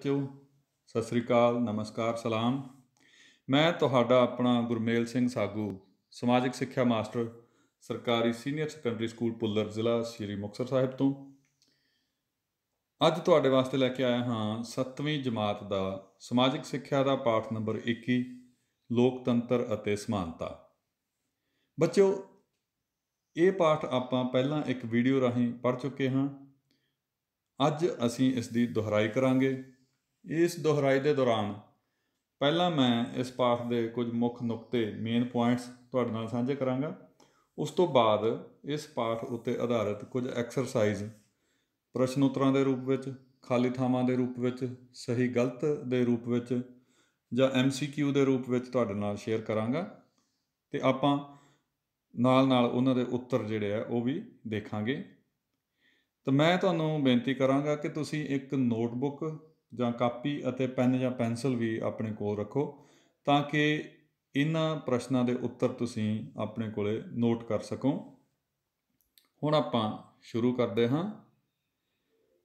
ਬੱਚਿਓ ਸਤਿ ਸ੍ਰੀ ਅਕਾਲ ਨਮਸਕਾਰ ਸਲਾਮ ਮੈਂ ਤੁਹਾਡਾ ਆਪਣਾ ਗੁਰਮੇਲ ਸਿੰਘ ਸਾਗੂ ਸਮਾਜਿਕ ਸਿੱਖਿਆ ਮਾਸਟਰ ਸਰਕਾਰੀ ਸੀਨੀਅਰ ਸੈਕੰਡਰੀ ਸਕੂਲ ਪੁੱਲਰ ਜ਼ਿਲ੍ਹਾ ਸ਼੍ਰੀ ਮੁਕਤਸਰ ਸਾਹਿਬ ਤੋਂ ਅੱਜ ਤੁਹਾਡੇ ਵਾਸਤੇ ਲੈ ਕੇ ਆਇਆ ਹਾਂ 7ਵੀਂ ਜਮਾਤ ਦਾ ਸਮਾਜਿਕ ਸਿੱਖਿਆ ਦਾ ਪਾਠ ਨੰਬਰ 21 ਲੋਕਤੰਤਰ ਅਤੇ ਸਮਾਨਤਾ ਬੱਚਿਓ ਇਹ ਪਾਠ ਆਪਾਂ ਪਹਿਲਾਂ ਇੱਕ ਵੀਡੀਓ ਰਾਹੀਂ ਪੜ ਚੁੱਕੇ ਹਾਂ ਅੱਜ ਅਸੀਂ ਇਸ ਦੀ ਦੁਹਰਾਈ ਕਰਾਂਗੇ ਇਸ ਦੁਹਰਾਈ ਦੇ ਦੌਰਾਨ ਪਹਿਲਾਂ ਮੈਂ ਇਸ ਪਾਠ ਦੇ ਕੁਝ ਮੁੱਖ ਨੁਕਤੇ ਮੇਨ ਪੁਆਇੰਟਸ ਤੁਹਾਡੇ ਨਾਲ ਸਾਂਝੇ ਕਰਾਂਗਾ ਉਸ ਤੋਂ ਬਾਅਦ ਇਸ ਪਾਠ ਉੱਤੇ ਆਧਾਰਿਤ ਕੁਝ ਐਕਸਰਸਾਈਜ਼ ਪ੍ਰਸ਼ਨ ਉਤਰਾਂ ਦੇ ਰੂਪ ਵਿੱਚ ਖਾਲੀ ਥਾਵਾਂ ਦੇ ਰੂਪ ਵਿੱਚ ਸਹੀ ਗਲਤ ਦੇ ਰੂਪ ਵਿੱਚ ਜਾਂ ਐਮਸੀਕਿਊ ਦੇ ਰੂਪ ਵਿੱਚ ਤੁਹਾਡੇ ਨਾਲ ਸ਼ੇਅਰ ਕਰਾਂਗਾ ਤੇ ਆਪਾਂ ਨਾਲ ਨਾਲ ਉਹਨਾਂ ਦੇ ਉੱਤਰ ਜਿਹੜੇ ਆ ਉਹ ਵੀ ਦੇਖਾਂਗੇ ਤਾਂ ਮੈਂ ਤੁਹਾਨੂੰ ਬੇਨਤੀ ਕਰਾਂਗਾ ਕਿ ਤੁਸੀਂ ਇੱਕ ਨੋਟਬੁੱਕ ਜਾਂ ਕਾਪੀ ਅਤੇ ਪੈਨ ਜਾਂ ਪੈਨਸਲ ਵੀ ਆਪਣੇ ਕੋਲ ਰੱਖੋ ਤਾਂ ਕਿ ਇਹਨਾਂ ਪ੍ਰਸ਼ਨਾਂ ਦੇ ਉੱਤਰ ਤੁਸੀਂ ਆਪਣੇ ਕੋਲੇ ਨੋਟ ਕਰ ਸਕੋ ਹੁਣ ਆਪਾਂ ਸ਼ੁਰੂ ਕਰਦੇ ਹਾਂ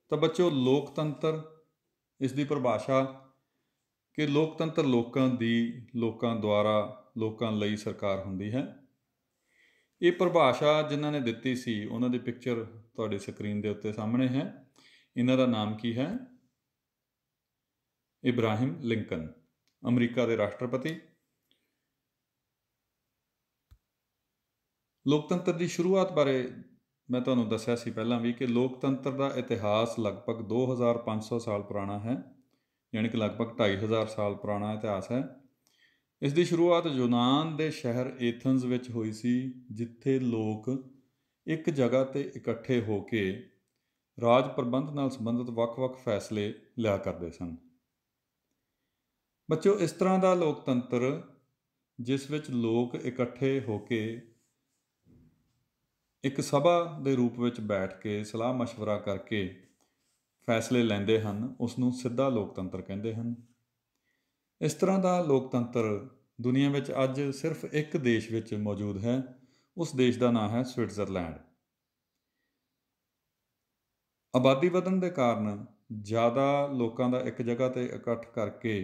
ਤਾਂ ਬੱਚਿਓ ਲੋਕਤੰਤਰ ਇਸ ਦੀ ਪਰਿਭਾਸ਼ਾ ਕਿ ਲੋਕਤੰਤਰ ਲੋਕਾਂ ਦੀ ਲੋਕਾਂ ਦੁਆਰਾ ਲੋਕਾਂ ਲਈ ਸਰਕਾਰ ਹੁੰਦੀ ਹੈ ਇਹ ਪਰਿਭਾਸ਼ਾ ਜਿਨ੍ਹਾਂ ਨੇ ਦਿੱਤੀ ਸੀ ਉਹਨਾਂ ਦੀ ਪਿਕਚਰ ਤੁਹਾਡੇ ਸਕਰੀਨ ਦੇ ਉੱਤੇ ਸਾਹਮਣੇ ਹੈ ਇਹਨਾਂ ਦਾ ਨਾਮ ਕੀ ਹੈ ਇਬਰਾਹਿਮ ਲਿੰਕਨ ਅਮਰੀਕਾ ਦੇ ਰਾਸ਼ਟਰਪਤੀ ਲੋਕਤੰਤਰ ਦੀ ਸ਼ੁਰੂਆਤ ਬਾਰੇ ਮੈਂ ਤੁਹਾਨੂੰ ਦੱਸਿਆ ਸੀ ਪਹਿਲਾਂ ਵੀ ਕਿ ਲੋਕਤੰਤਰ ਦਾ ਇਤਿਹਾਸ ਲਗਭਗ 2500 ਸਾਲ ਪੁਰਾਣਾ ਹੈ ਯਾਨੀ ਕਿ ਲਗਭਗ 2500 ਸਾਲ ਪੁਰਾਣਾ ਇਤਿਹਾਸ ਹੈ ਇਸ ਦੀ ਸ਼ੁਰੂਆਤ ਯੂਨਾਨ ਦੇ ਸ਼ਹਿਰ ਏਥਨਸ ਵਿੱਚ ਹੋਈ ਸੀ ਜਿੱਥੇ ਲੋਕ ਇੱਕ ਜਗ੍ਹਾ ਤੇ ਇਕੱਠੇ ਹੋ ਕੇ ਰਾਜ ਪ੍ਰਬੰਧ ਨਾਲ ਸੰਬੰਧਿਤ ਵੱਖ-ਵੱਖ ਫੈਸਲੇ ਲਿਆ ਕਰਦੇ ਸਨ ਬੱਚਿਓ ਇਸ ਤਰ੍ਹਾਂ ਦਾ ਲੋਕਤੰਤਰ ਜਿਸ ਵਿੱਚ ਲੋਕ ਇਕੱਠੇ ਹੋ ਕੇ ਇੱਕ ਸਭਾ ਦੇ ਰੂਪ ਵਿੱਚ ਬੈਠ ਕੇ ਸਲਾਹ مشਵਰਾ ਕਰਕੇ ਫੈਸਲੇ ਲੈਂਦੇ ਹਨ ਉਸ ਨੂੰ ਸਿੱਧਾ ਲੋਕਤੰਤਰ ਕਹਿੰਦੇ ਹਨ ਇਸ ਤਰ੍ਹਾਂ ਦਾ ਲੋਕਤੰਤਰ ਦੁਨੀਆ ਵਿੱਚ ਅੱਜ ਸਿਰਫ ਇੱਕ ਦੇਸ਼ ਵਿੱਚ ਮੌਜੂਦ ਹੈ ਉਸ ਦੇਸ਼ ਦਾ ਨਾਮ ਹੈ ਸਵਿਟਜ਼ਰਲੈਂਡ ਆਬਾਦੀ ਵਧਣ ਦੇ ਕਾਰਨ ਜ਼ਿਆਦਾ ਲੋਕਾਂ ਦਾ ਇੱਕ ਜਗ੍ਹਾ ਤੇ ਇਕੱਠ ਕਰਕੇ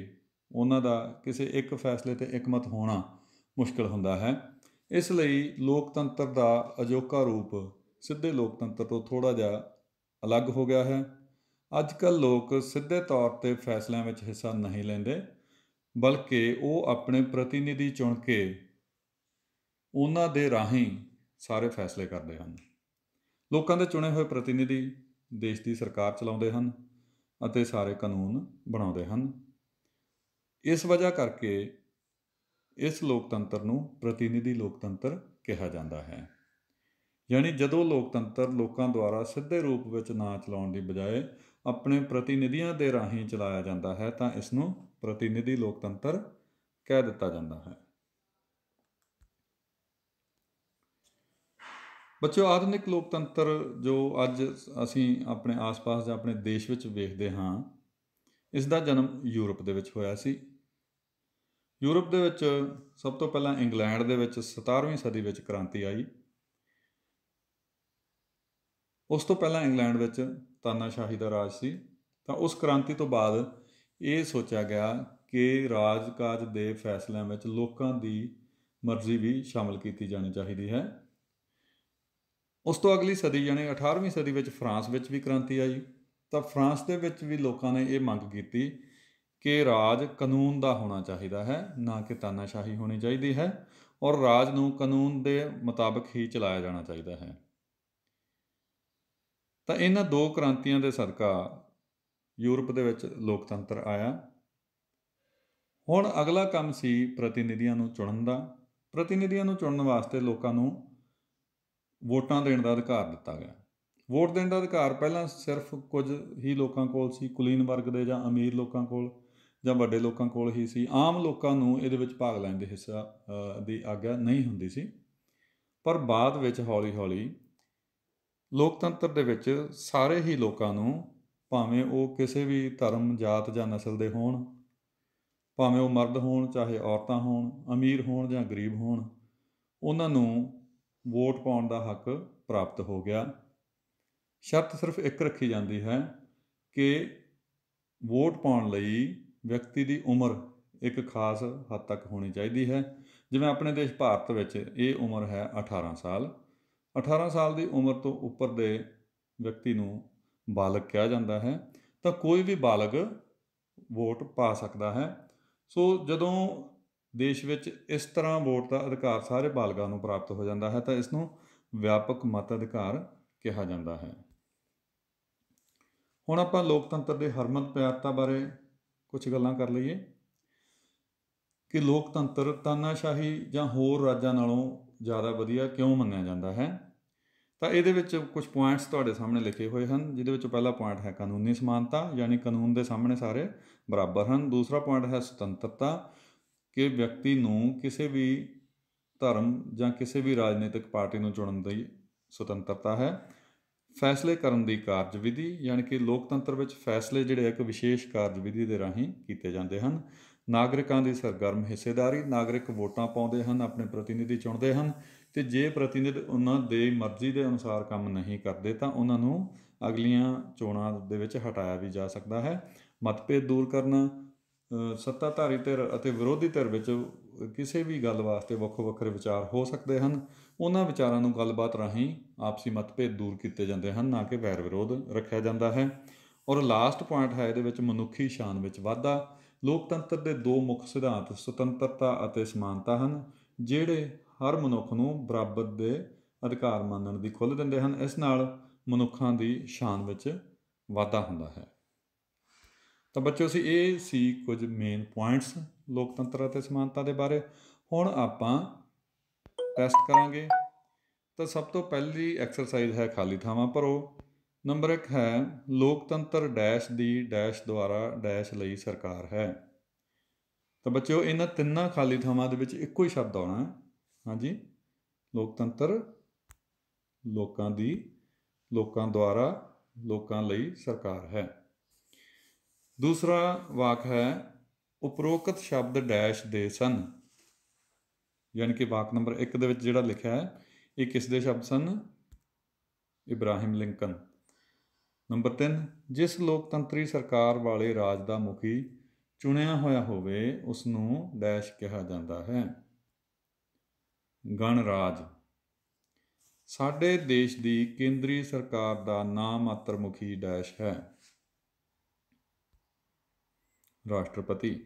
ਉਹਨਾਂ ਦਾ ਕਿਸੇ ਇੱਕ ਫੈਸਲੇ ਤੇ ਇਕਮਤ ਹੋਣਾ ਮੁਸ਼ਕਲ ਹੁੰਦਾ ਹੈ ਇਸ ਲਈ ਲੋਕਤੰਤਰ ਦਾ ਅਜੋਕਾ ਰੂਪ ਸਿੱਧੇ ਲੋਕਤੰਤਰ ਤੋਂ ਥੋੜਾ ਜਿਹਾ ਅਲੱਗ ਹੋ ਗਿਆ ਹੈ ਅੱਜ ਕੱਲ ਲੋਕ ਸਿੱਧੇ ਤੌਰ ਤੇ ਫੈਸਲਿਆਂ ਵਿੱਚ ਹਿੱਸਾ ਨਹੀਂ ਲੈਂਦੇ ਬਲਕਿ ਉਹ ਆਪਣੇ ਪ੍ਰਤੀਨਿਧੀ ਚੁਣ ਕੇ ਉਹਨਾਂ ਦੇ ਰਾਹੀਂ ਸਾਰੇ ਫੈਸਲੇ ਕਰਦੇ ਹਨ ਲੋਕਾਂ ਦੇ ਚੁਣੇ ਹੋਏ ਪ੍ਰਤੀਨਿਧੀ ਦੇਸ਼ ਦੀ ਸਰਕਾਰ ਚਲਾਉਂਦੇ ਹਨ ਅਤੇ ਸਾਰੇ ਕਾਨੂੰਨ ਬਣਾਉਂਦੇ ਹਨ ਇਸ ਵਜ੍ਹਾ ਕਰਕੇ ਇਸ ਲੋਕਤੰਤਰ ਨੂੰ ਪ੍ਰਤੀਨਿਧੀ ਲੋਕਤੰਤਰ ਕਿਹਾ ਜਾਂਦਾ ਹੈ ਯਾਨੀ ਜਦੋਂ ਲੋਕਤੰਤਰ ਲੋਕਾਂ ਦੁਆਰਾ ਸਿੱਧੇ ਰੂਪ ਵਿੱਚ ਨਾ ਚਲਾਉਣ ਦੀ ਬਜਾਏ ਆਪਣੇ ਪ੍ਰਤੀਨਿਧੀਆਂ ਦੇ ਰਾਹੀਂ ਚਲਾਇਆ ਜਾਂਦਾ ਹੈ ਤਾਂ ਇਸ ਨੂੰ ਪ੍ਰਤੀਨਿਧੀ ਲੋਕਤੰਤਰ ਕਹਿ ਦਿੱਤਾ ਜਾਂਦਾ ਹੈ ਬੱਚਿਓ ਆਧੁਨਿਕ ਲੋਕਤੰਤਰ ਜੋ ਅੱਜ ਅਸੀਂ ਆਪਣੇ ਆਸ-ਪਾਸ ਜਾਂ ਆਪਣੇ ਦੇਸ਼ ਵਿੱਚ ਵੇਖਦੇ ਹਾਂ ਇਸ ਦਾ ਜਨਮ ਯੂਰਪ ਦੇ ਵਿੱਚ ਹੋਇਆ ਸੀ ਯੂਰਪ ਦੇ ਵਿੱਚ ਸਭ ਤੋਂ ਪਹਿਲਾਂ ਇੰਗਲੈਂਡ ਦੇ ਵਿੱਚ 17ਵੀਂ ਸਦੀ ਵਿੱਚ ਕ੍ਰਾਂਤੀ ਆਈ ਉਸ ਤੋਂ ਪਹਿਲਾਂ ਇੰਗਲੈਂਡ ਵਿੱਚ ਤਾਨਾਸ਼ਾਹੀ ਦਾ ਰਾਜ ਸੀ ਤਾਂ ਉਸ ਕ੍ਰਾਂਤੀ ਤੋਂ ਬਾਅਦ ਇਹ ਸੋਚਿਆ ਗਿਆ ਕਿ ਰਾਜਕਾਜ ਦੇ ਫੈਸਲਿਆਂ ਵਿੱਚ ਲੋਕਾਂ ਦੀ ਮਰਜ਼ੀ ਵੀ ਸ਼ਾਮਲ ਕੀਤੀ ਜਾਣੀ ਚਾਹੀਦੀ ਹੈ ਉਸ ਤੋਂ ਅਗਲੀ ਸਦੀ ਯਾਨੀ 18ਵੀਂ ਸਦੀ ਵਿੱਚ ਫਰਾਂਸ ਵਿੱਚ ਵੀ ਕ੍ਰਾਂਤੀ ਆਈ ਤਾਂ ਫਰਾਂਸ ਦੇ ਵਿੱਚ ਵੀ ਲੋਕਾਂ ਨੇ ਇਹ ਮੰਗ ਕੀਤੀ ਕਿ ਰਾਜ ਕਾਨੂੰਨ ਦਾ ਹੋਣਾ ਚਾਹੀਦਾ ਹੈ ਨਾ ਕਿ ਤਾਨਾਸ਼ਾਹੀ ਹੋਣੀ ਚਾਹੀਦੀ ਹੈ ਔਰ ਰਾਜ ਨੂੰ ਕਾਨੂੰਨ ਦੇ ਮੁਤਾਬਕ ਹੀ ਚਲਾਇਆ ਜਾਣਾ ਚਾਹੀਦਾ ਹੈ ਤਾਂ ਇਹਨਾਂ ਦੋ ਕ੍ਰਾਂਤੀਆਂ ਦੇ ਸਦਕਾ ਯੂਰਪ ਦੇ ਵਿੱਚ ਲੋਕਤੰਤਰ ਆਇਆ ਹੁਣ ਅਗਲਾ ਕੰਮ ਸੀ ਪ੍ਰਤੀਨਿਧੀਆਂ ਨੂੰ ਚੁਣਨ ਦਾ ਪ੍ਰਤੀਨਿਧੀਆਂ ਨੂੰ ਚੁਣਨ ਵਾਸਤੇ ਲੋਕਾਂ ਨੂੰ ਵੋਟਾਂ ਦੇਣ ਦਾ ਅਧਿਕਾਰ ਦਿੱਤਾ ਗਿਆ ਵੋਟ ਦੇਣ ਦਾ ਅਧਿਕਾਰ ਪਹਿਲਾਂ ਸਿਰਫ ਕੁਝ ਹੀ ਲੋਕਾਂ ਕੋਲ ਸੀ ਕੁਲੀਨ ਵਰਗ ਦੇ ਜਾਂ ਅਮੀਰ ਲੋਕਾਂ ਕੋਲ ਜਾਂ ਵੱਡੇ ਲੋਕਾਂ ਕੋਲ ਹੀ ਸੀ ਆਮ ਲੋਕਾਂ ਨੂੰ ਇਹਦੇ ਵਿੱਚ ਭਾਗ ਲੈਣ ਦੇ ਹਿੱਸਾ ਦੀ ਆਗਿਆ ਨਹੀਂ ਹੁੰਦੀ ਸੀ ਪਰ ਬਾਅਦ ਵਿੱਚ ਹੌਲੀ-ਹੌਲੀ ਲੋਕਤੰਤਰ ਦੇ ਵਿੱਚ ਸਾਰੇ ਹੀ ਲੋਕਾਂ ਨੂੰ ਭਾਵੇਂ ਉਹ ਕਿਸੇ ਵੀ ਧਰਮ, ਜਾਤ ਜਾਂ ਨਸਲ ਦੇ ਹੋਣ ਭਾਵੇਂ ਉਹ ਮਰਦ ਹੋਣ ਚਾਹੇ ਔਰਤਾਂ ਹੋਣ ਅਮੀਰ ਹੋਣ ਜਾਂ ਗਰੀਬ ਹੋਣ ਉਹਨਾਂ ਨੂੰ ਵੋਟ ਪਾਉਣ ਦਾ ਹੱਕ ਪ੍ਰਾਪਤ ਹੋ ਗਿਆ ਸ਼ਰਤ ਸਿਰਫ ਇੱਕ ਰੱਖੀ ਜਾਂਦੀ ਹੈ ਕਿ ਵੋਟ ਪਾਉਣ ਲਈ ਵਿਅਕਤੀ ਦੀ ਉਮਰ ਇੱਕ ਖਾਸ ਹੱਦ ਤੱਕ ਹੋਣੀ ਚਾਹੀਦੀ ਹੈ ਜਿਵੇਂ ਆਪਣੇ ਦੇਸ਼ ਭਾਰਤ ਵਿੱਚ ਇਹ ਉਮਰ ਹੈ 18 ਸਾਲ 18 ਸਾਲ ਦੀ ਉਮਰ ਤੋਂ ਉੱਪਰ ਦੇ ਵਿਅਕਤੀ ਨੂੰ ਬਾਲਗ ਕਿਹਾ ਜਾਂਦਾ ਹੈ ਤਾਂ ਕੋਈ ਵੀ ਬਾਲਗ ਵੋਟ ਪਾ ਸਕਦਾ ਹੈ ਸੋ ਜਦੋਂ ਦੇਸ਼ ਵਿੱਚ ਇਸ ਤਰ੍ਹਾਂ ਵੋਟ ਦਾ ਅਧਿਕਾਰ ਸਾਰੇ ਬਾਲਗਾਂ ਨੂੰ ਪ੍ਰਾਪਤ ਹੋ ਜਾਂਦਾ ਹੈ ਤਾਂ ਇਸ ਨੂੰ ਵਿਆਪਕ ਮਤ ਅਧਿਕਾਰ ਕਿਹਾ ਜਾਂਦਾ ਹੈ ਹੁਣ ਆਪਾਂ ਲੋਕਤੰਤਰ ਦੇ ਹਰਮਨ ਪਿਆਰਤਾ ਬਾਰੇ ਕੁਝ ਗੱਲਾਂ ਕਰ ਲਈਏ ਕਿ ਲੋਕਤੰਤਰ ਤਾਨਾਸ਼ਾਹੀ ਜਾਂ ਹੋਰ ਰਾਜਾਂ ਨਾਲੋਂ ਜ਼ਿਆਦਾ ਵਧੀਆ ਕਿਉਂ ਮੰਨਿਆ ਜਾਂਦਾ ਹੈ ਤਾਂ ਇਹਦੇ ਵਿੱਚ ਕੁਝ ਪੁਆਇੰਟਸ ਤੁਹਾਡੇ ਸਾਹਮਣੇ ਲਿਖੇ ਹੋਏ ਹਨ ਜਿਹਦੇ ਵਿੱਚ ਪਹਿਲਾ ਪੁਆਇੰਟ ਹੈ ਕਾਨੂੰਨੀ ਸਮਾਨਤਾ ਯਾਨੀ ਕਾਨੂੰਨ ਦੇ ਸਾਹਮਣੇ ਸਾਰੇ ਬਰਾਬਰ ਹਨ ਦੂਸਰਾ ਪੁਆਇੰਟ ਹੈ ਸੁਤੰਤਰਤਾ ਕਿ ਵਿਅਕਤੀ ਨੂੰ ਕਿਸੇ ਵੀ ਧਰਮ ਜਾਂ ਕਿਸੇ ਵੀ ਰਾਜਨੀਤਿਕ ਪਾਰਟੀ ਨੂੰ ਚੁਣਨ ਦੀ ਸੁਤੰਤਰਤਾ ਹੈ ਫੈਸਲੇ ਕਰਨ ਦੀ ਕਾਰਜਵਿਧੀ ਯਾਨੀ ਕਿ ਲੋਕਤੰਤਰ ਵਿੱਚ ਫੈਸਲੇ ਜਿਹੜੇ ਇੱਕ ਵਿਸ਼ੇਸ਼ ਕਾਰਜਵਿਧੀ ਦੇ ਰਾਹੀਂ ਕੀਤੇ ਜਾਂਦੇ ਹਨ ਨਾਗਰਿਕਾਂ ਦੀ ਸਰਗਰਮ ਹਿੱਸੇਦਾਰੀ ਨਾਗਰਿਕ ਵੋਟਾਂ ਪਾਉਂਦੇ ਹਨ ਆਪਣੇ ਪ੍ਰਤੀਨਿਧੀ ਚੁਣਦੇ ਹਨ ਤੇ ਜੇ ਪ੍ਰਤੀਨਿਧ ਉਹਨਾਂ ਦੇ ਮਰਜ਼ੀ ਦੇ ਅਨੁਸਾਰ ਕੰਮ ਨਹੀਂ ਕਰਦੇ ਤਾਂ ਉਹਨਾਂ ਨੂੰ ਅਗਲੀਆਂ ਚੋਣਾਂ ਦੇ ਵਿੱਚ ਹਟਾਇਆ ਵੀ ਜਾ ਸਕਦਾ ਹੈ ਮਤਭੇਦ ਦੂਰ ਕਰਨਾ ਸੱਤਾਧਾਰੀ ਧਿਰ ਅਤੇ ਵਿਰੋਧੀ ਧਿਰ ਵਿੱਚ ਕਿਸੇ ਵੀ ਗੱਲ ਵਾਸਤੇ ਵੱਖੋ ਵੱਖਰੇ ਵਿਚਾਰ ਹੋ ਸਕਦੇ ਹਨ ਉਹਨਾਂ ਵਿਚਾਰਾਂ ਨੂੰ ਗੱਲਬਾਤ ਰਾਹੀਂ ਆਪਸੀ ਮਤਭੇਦ ਦੂਰ ਕੀਤੇ ਜਾਂਦੇ ਹਨ ਨਾ ਕਿ ਵੈਰ ਵਿਰੋਧ ਰੱਖਿਆ ਜਾਂਦਾ ਹੈ ਔਰ ਲਾਸਟ ਪੁਆਇੰਟ ਹੈ ਇਹਦੇ ਵਿੱਚ ਮਨੁੱਖੀ ਸ਼ਾਨ ਵਿੱਚ ਵਾਧਾ ਲੋਕਤੰਤਰ ਦੇ ਦੋ ਮੁੱਖ ਸਿਧਾਂਤ ਸੁਤੰਤਰਤਾ ਅਤੇ ਸਮਾਨਤਾ ਹਨ ਜਿਹੜੇ ਹਰ ਮਨੁੱਖ ਨੂੰ ਬਰਾਬਰ ਦੇ ਅਧਿਕਾਰ ਮੰਨਣ ਦੀ ਖੁੱਲ੍ਹ ਦਿੰਦੇ ਹਨ ਇਸ ਨਾਲ ਮਨੁੱਖਾਂ ਦੀ ਸ਼ਾਨ ਵਿੱਚ ਵਾਧਾ ਹੁੰਦਾ ਹੈ ਤਾਂ ਬੱਚਿਓ ਸੀ ਇਹ ਸੀ ਕੁਝ ਮੇਨ ਪੁਆਇੰਟਸ ਲੋਕਤੰਤਰ ਅਤੇ ਸਮਾਨਤਾ ਦੇ ਬਾਰੇ ਹੁਣ ਆਪਾਂ ਟੈਸਟ ਕਰਾਂਗੇ ਤਾਂ ਸਭ ਤੋਂ ਪਹਿਲੀ ਐਕਸਰਸਾਈਜ਼ ਹੈ ਖਾਲੀ ਥਾਵਾਂ ਭਰੋ ਨੰਬਰ 1 ਹੈ ਲੋਕਤੰਤਰ ਡੈਸ਼ ਦੀ ਡੈਸ਼ ਦੁਆਰਾ ਡੈਸ਼ ਲਈ ਸਰਕਾਰ ਹੈ ਤਾਂ ਬੱਚਿਓ ਇਹਨਾਂ ਤਿੰਨਾਂ ਖਾਲੀ ਥਾਵਾਂ ਦੇ ਵਿੱਚ ਇੱਕੋ ਹੀ ਸ਼ਬਦ ਆਉਣਾ ਹੈ ਹਾਂਜੀ ਲੋਕਤੰਤਰ ਲੋਕਾਂ ਦੀ ਲੋਕਾਂ ਦੁਆਰਾ ਲੋਕਾਂ ਲਈ ਸਰਕਾਰ ਹੈ ਦੂਸਰਾ ਵਾਕ ਹੈ ਉਪਰੋਕਤ ਸ਼ਬਦ ਡੈਸ਼ ਦੇ ਸਨ ਯਾਨੀ ਕਿ ਵਾਕ ਨੰਬਰ 1 ਦੇ ਵਿੱਚ ਜਿਹੜਾ ਲਿਖਿਆ ਹੈ ਇਹ ਕਿਸ ਦੇ ਸ਼ਬਦ ਸਨ ਇਬਰਾਹਿਮ ਲਿੰਕਨ ਨੰਬਰ 3 ਜਿਸ ਲੋਕਤੰਤਰੀ ਸਰਕਾਰ ਵਾਲੇ ਰਾਜ ਦਾ ਮੁਖੀ ਚੁਣਿਆ ਹੋਇਆ ਹੋਵੇ ਉਸ ਨੂੰ ਡੈਸ਼ ਕਿਹਾ ਜਾਂਦਾ ਹੈ ਗਣਰਾਜ ਸਾਡੇ ਦੇਸ਼ ਦੀ ਕੇਂਦਰੀ ਸਰਕਾਰ ਦਾ ਨਾਮ ਮਾਤਰ ਮੁਖੀ ਡੈਸ਼ ਹੈ ਰਾਸ਼ਟਰਪਤੀ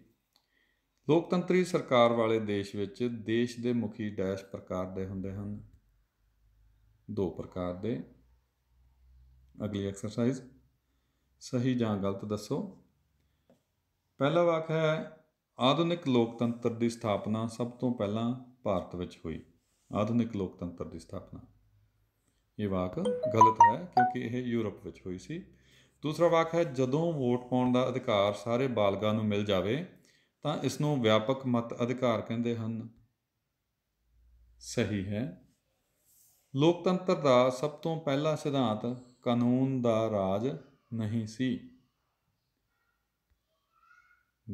ਲੋਕਤੰਤਰੀ ਸਰਕਾਰ ਵਾਲੇ ਦੇਸ਼ ਵਿੱਚ ਦੇਸ਼ ਦੇ ਮੁਖੀ ਡੈਸ਼ ਪ੍ਰਕਾਰ ਦੇ ਹੁੰਦੇ ਹਨ ਦੋ ਪ੍ਰਕਾਰ ਦੇ ਅਗਲੀ ਐਕਸਰਸਾਈਜ਼ ਸਹੀ ਜਾਂ ਗਲਤ ਦੱਸੋ ਪਹਿਲਾ ਵਾਕ ਹੈ ਆਧੁਨਿਕ ਲੋਕਤੰਤਰ ਦੀ ਸਥਾਪਨਾ ਸਭ ਤੋਂ ਪਹਿਲਾਂ ਭਾਰਤ ਵਿੱਚ ਹੋਈ ਆਧੁਨਿਕ ਲੋਕਤੰਤਰ ਦੀ ਸਥਾਪਨਾ ਇਹ ਵਾਕ ਗਲਤ ਹੈ ਕਿਉਂਕਿ ਇਹ ਯੂਰਪ ਵਿੱਚ ਹੋਈ ਸੀ ਦੂਸਰਾ ਵਾਕ ਹੈ ਜਦੋਂ ਵੋਟ ਪਾਉਣ ਦਾ ਅਧਿਕਾਰ ਸਾਰੇ ਬਾਲਗਾਂ ਨੂੰ ਮਿਲ ਜਾਵੇ ਤਾਂ ਇਸ ਨੂੰ ਵਿਆਪਕ ਮਤ ਅਧਿਕਾਰ ਕਹਿੰਦੇ ਹਨ ਸਹੀ ਹੈ ਲੋਕਤੰਤਰ ਦਾ ਸਭ ਤੋਂ ਪਹਿਲਾ ਸਿਧਾਂਤ ਕਾਨੂੰਨ ਦਾ ਰਾਜ ਨਹੀਂ ਸੀ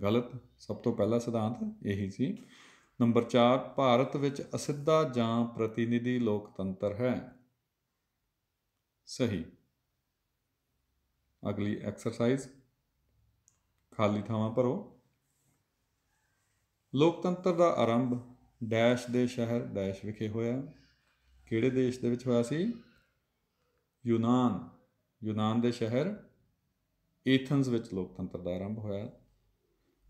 ਗਲਤ ਸਭ ਤੋਂ ਪਹਿਲਾ ਸਿਧਾਂਤ ਇਹੀ ਸੀ ਨੰਬਰ 4 ਭਾਰਤ ਵਿੱਚ ਅਸਿੱਧਾ ਜਾਂ ਪ੍ਰਤੀਨਿਧੀ ਲੋਕਤੰਤਰ ਹੈ ਸਹੀ ਅਗਲੀ ਐਕਸਰਸਾਈਜ਼ ਖਾਲੀ ਥਾਵਾਂ ਭਰੋ ਲੋਕਤੰਤਰ ਦਾ ਆਰੰਭ ਡੈਸ਼ ਦੇ ਸ਼ਹਿਰ ਡੈਸ਼ ਵਿਖੇ ਹੋਇਆ ਕਿਹੜੇ ਦੇਸ਼ ਦੇ ਵਿੱਚ ਹੋਇਆ ਸੀ ਯੂਨਾਨ ਯੂਨਾਨ ਦੇ ਸ਼ਹਿਰ ਏਥਨਸ ਵਿੱਚ ਲੋਕਤੰਤਰ ਦਾ ਆਰੰਭ ਹੋਇਆ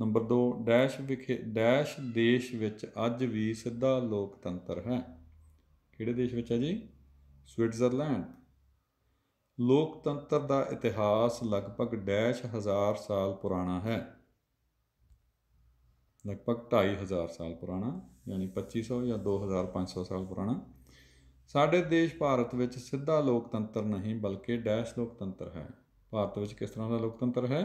ਨੰਬਰ 2 ਡੈਸ਼ ਵਿਖੇ ਡੈਸ਼ ਦੇਸ਼ ਵਿੱਚ ਅੱਜ ਵੀ ਸਿੱਧਾ ਲੋਕਤੰਤਰ ਹੈ ਕਿਹੜੇ ਦੇਸ਼ ਵਿੱਚ ਹੈ ਜੀ ਸਵਿਟਜ਼ਰਲੈਂਡ ਲੋਕਤੰਤਰ ਦਾ ਇਤਿਹਾਸ ਲਗਭਗ ਡੈਸ਼ ਹਜ਼ਾਰ ਸਾਲ ਪੁਰਾਣਾ ਹੈ ਲਗਭਗ 2500 ਸਾਲ ਪੁਰਾਣਾ ਯਾਨੀ 2500 ਜਾਂ 2500 ਸਾਲ ਪੁਰਾਣਾ ਸਾਡੇ ਦੇਸ਼ ਭਾਰਤ ਵਿੱਚ ਸਿੱਧਾ ਲੋਕਤੰਤਰ ਨਹੀਂ ਬਲਕਿ ਡੈਸ਼ ਲੋਕਤੰਤਰ ਹੈ ਭਾਰਤ ਵਿੱਚ ਕਿਸ ਤਰ੍ਹਾਂ ਦਾ ਲੋਕਤੰਤਰ ਹੈ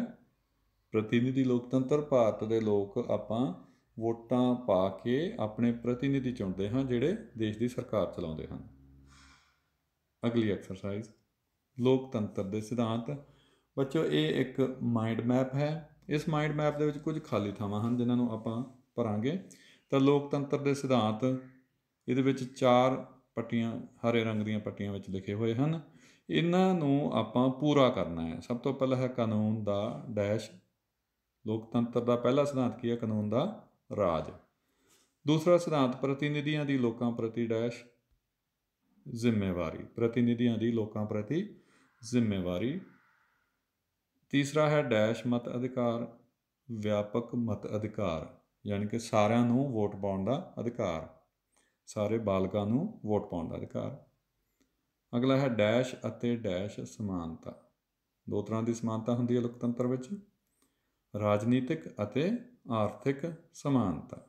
ਪ੍ਰਤੀਨਿਧੀ ਲੋਕਤੰਤਰ ਭਾਰਤ ਦੇ ਲੋਕ ਆਪਾਂ ਵੋਟਾਂ ਪਾ ਕੇ ਆਪਣੇ ਪ੍ਰਤੀਨਿਧੀ ਚੁਣਦੇ ਹਾਂ ਜਿਹੜੇ ਦੇਸ਼ ਦੀ ਸਰਕਾਰ ਚਲਾਉਂਦੇ ਹਨ ਅਗਲੀ ਐਕਸਰਸਾਈਜ਼ ਲੋਕਤੰਤਰ ਦੇ ਸਿਧਾਂਤ ਬੱਚੋ ਇਹ ਇੱਕ ਮਾਈਂਡ ਮੈਪ ਹੈ ਇਸ ਮਾਈਂਡ ਮੈਪ ਦੇ ਵਿੱਚ ਕੁਝ ਖਾਲੀ ਥਾਵਾਂ ਹਨ ਜਿਨ੍ਹਾਂ ਨੂੰ ਆਪਾਂ ਭਰਾਂਗੇ ਤਾਂ ਲੋਕਤੰਤਰ ਦੇ ਸਿਧਾਂਤ ਇਹਦੇ ਵਿੱਚ ਚਾਰ ਪੱਟੀਆਂ ਹਰੇ ਰੰਗ ਦੀਆਂ ਪੱਟੀਆਂ ਵਿੱਚ ਲਿਖੇ ਹੋਏ ਹਨ ਇਹਨਾਂ ਨੂੰ ਆਪਾਂ ਪੂਰਾ ਕਰਨਾ ਹੈ ਸਭ ਤੋਂ ਪਹਿਲਾ ਹੈ ਕਾਨੂੰਨ ਦਾ ਡੈਸ਼ ਲੋਕਤੰਤਰ ਦਾ ਪਹਿਲਾ ਸਿਧਾਂਤ ਕੀ ਹੈ ਕਾਨੂੰਨ ਦਾ ਰਾਜ ਦੂਸਰਾ ਸਿਧਾਂਤ ਪ੍ਰਤੀਨਿਧੀਆਂ ਦੀ ਲੋਕਾਂ ਪ੍ਰਤੀ ਡੈਸ਼ ਜ਼ਿੰਮੇਵਾਰੀ ਪ੍ਰਤੀਨਿਧੀਆਂ ਦੀ ਲੋਕਾਂ ਪ੍ਰਤੀ ਜ਼ਿੰਮੇਵਾਰੀ ਤੀਸਰਾ ਹੈ ਡੈਸ਼ ਮਤ ਅਧਿਕਾਰ ਵਿਆਪਕ ਮਤ ਅਧਿਕਾਰ ਯਾਨੀ ਕਿ ਸਾਰਿਆਂ ਨੂੰ ਵੋਟ ਪਾਉਣ ਦਾ ਅਧਿਕਾਰ ਸਾਰੇ ਬਾਲਕਾਂ ਨੂੰ ਵੋਟ ਪਾਉਣ ਦਾ ਅਧਿਕਾਰ ਅਗਲਾ ਹੈ ਡੈਸ਼ ਅਤੇ ਡੈਸ਼ ਸਮਾਨਤਾ ਦੋ ਤਰ੍ਹਾਂ ਦੀ ਸਮਾਨਤਾ ਹੁੰਦੀ ਹੈ ਲੋਕਤੰਤਰ ਵਿੱਚ ਰਾਜਨੀਤਿਕ ਅਤੇ ਆਰਥਿਕ ਸਮਾਨਤਾ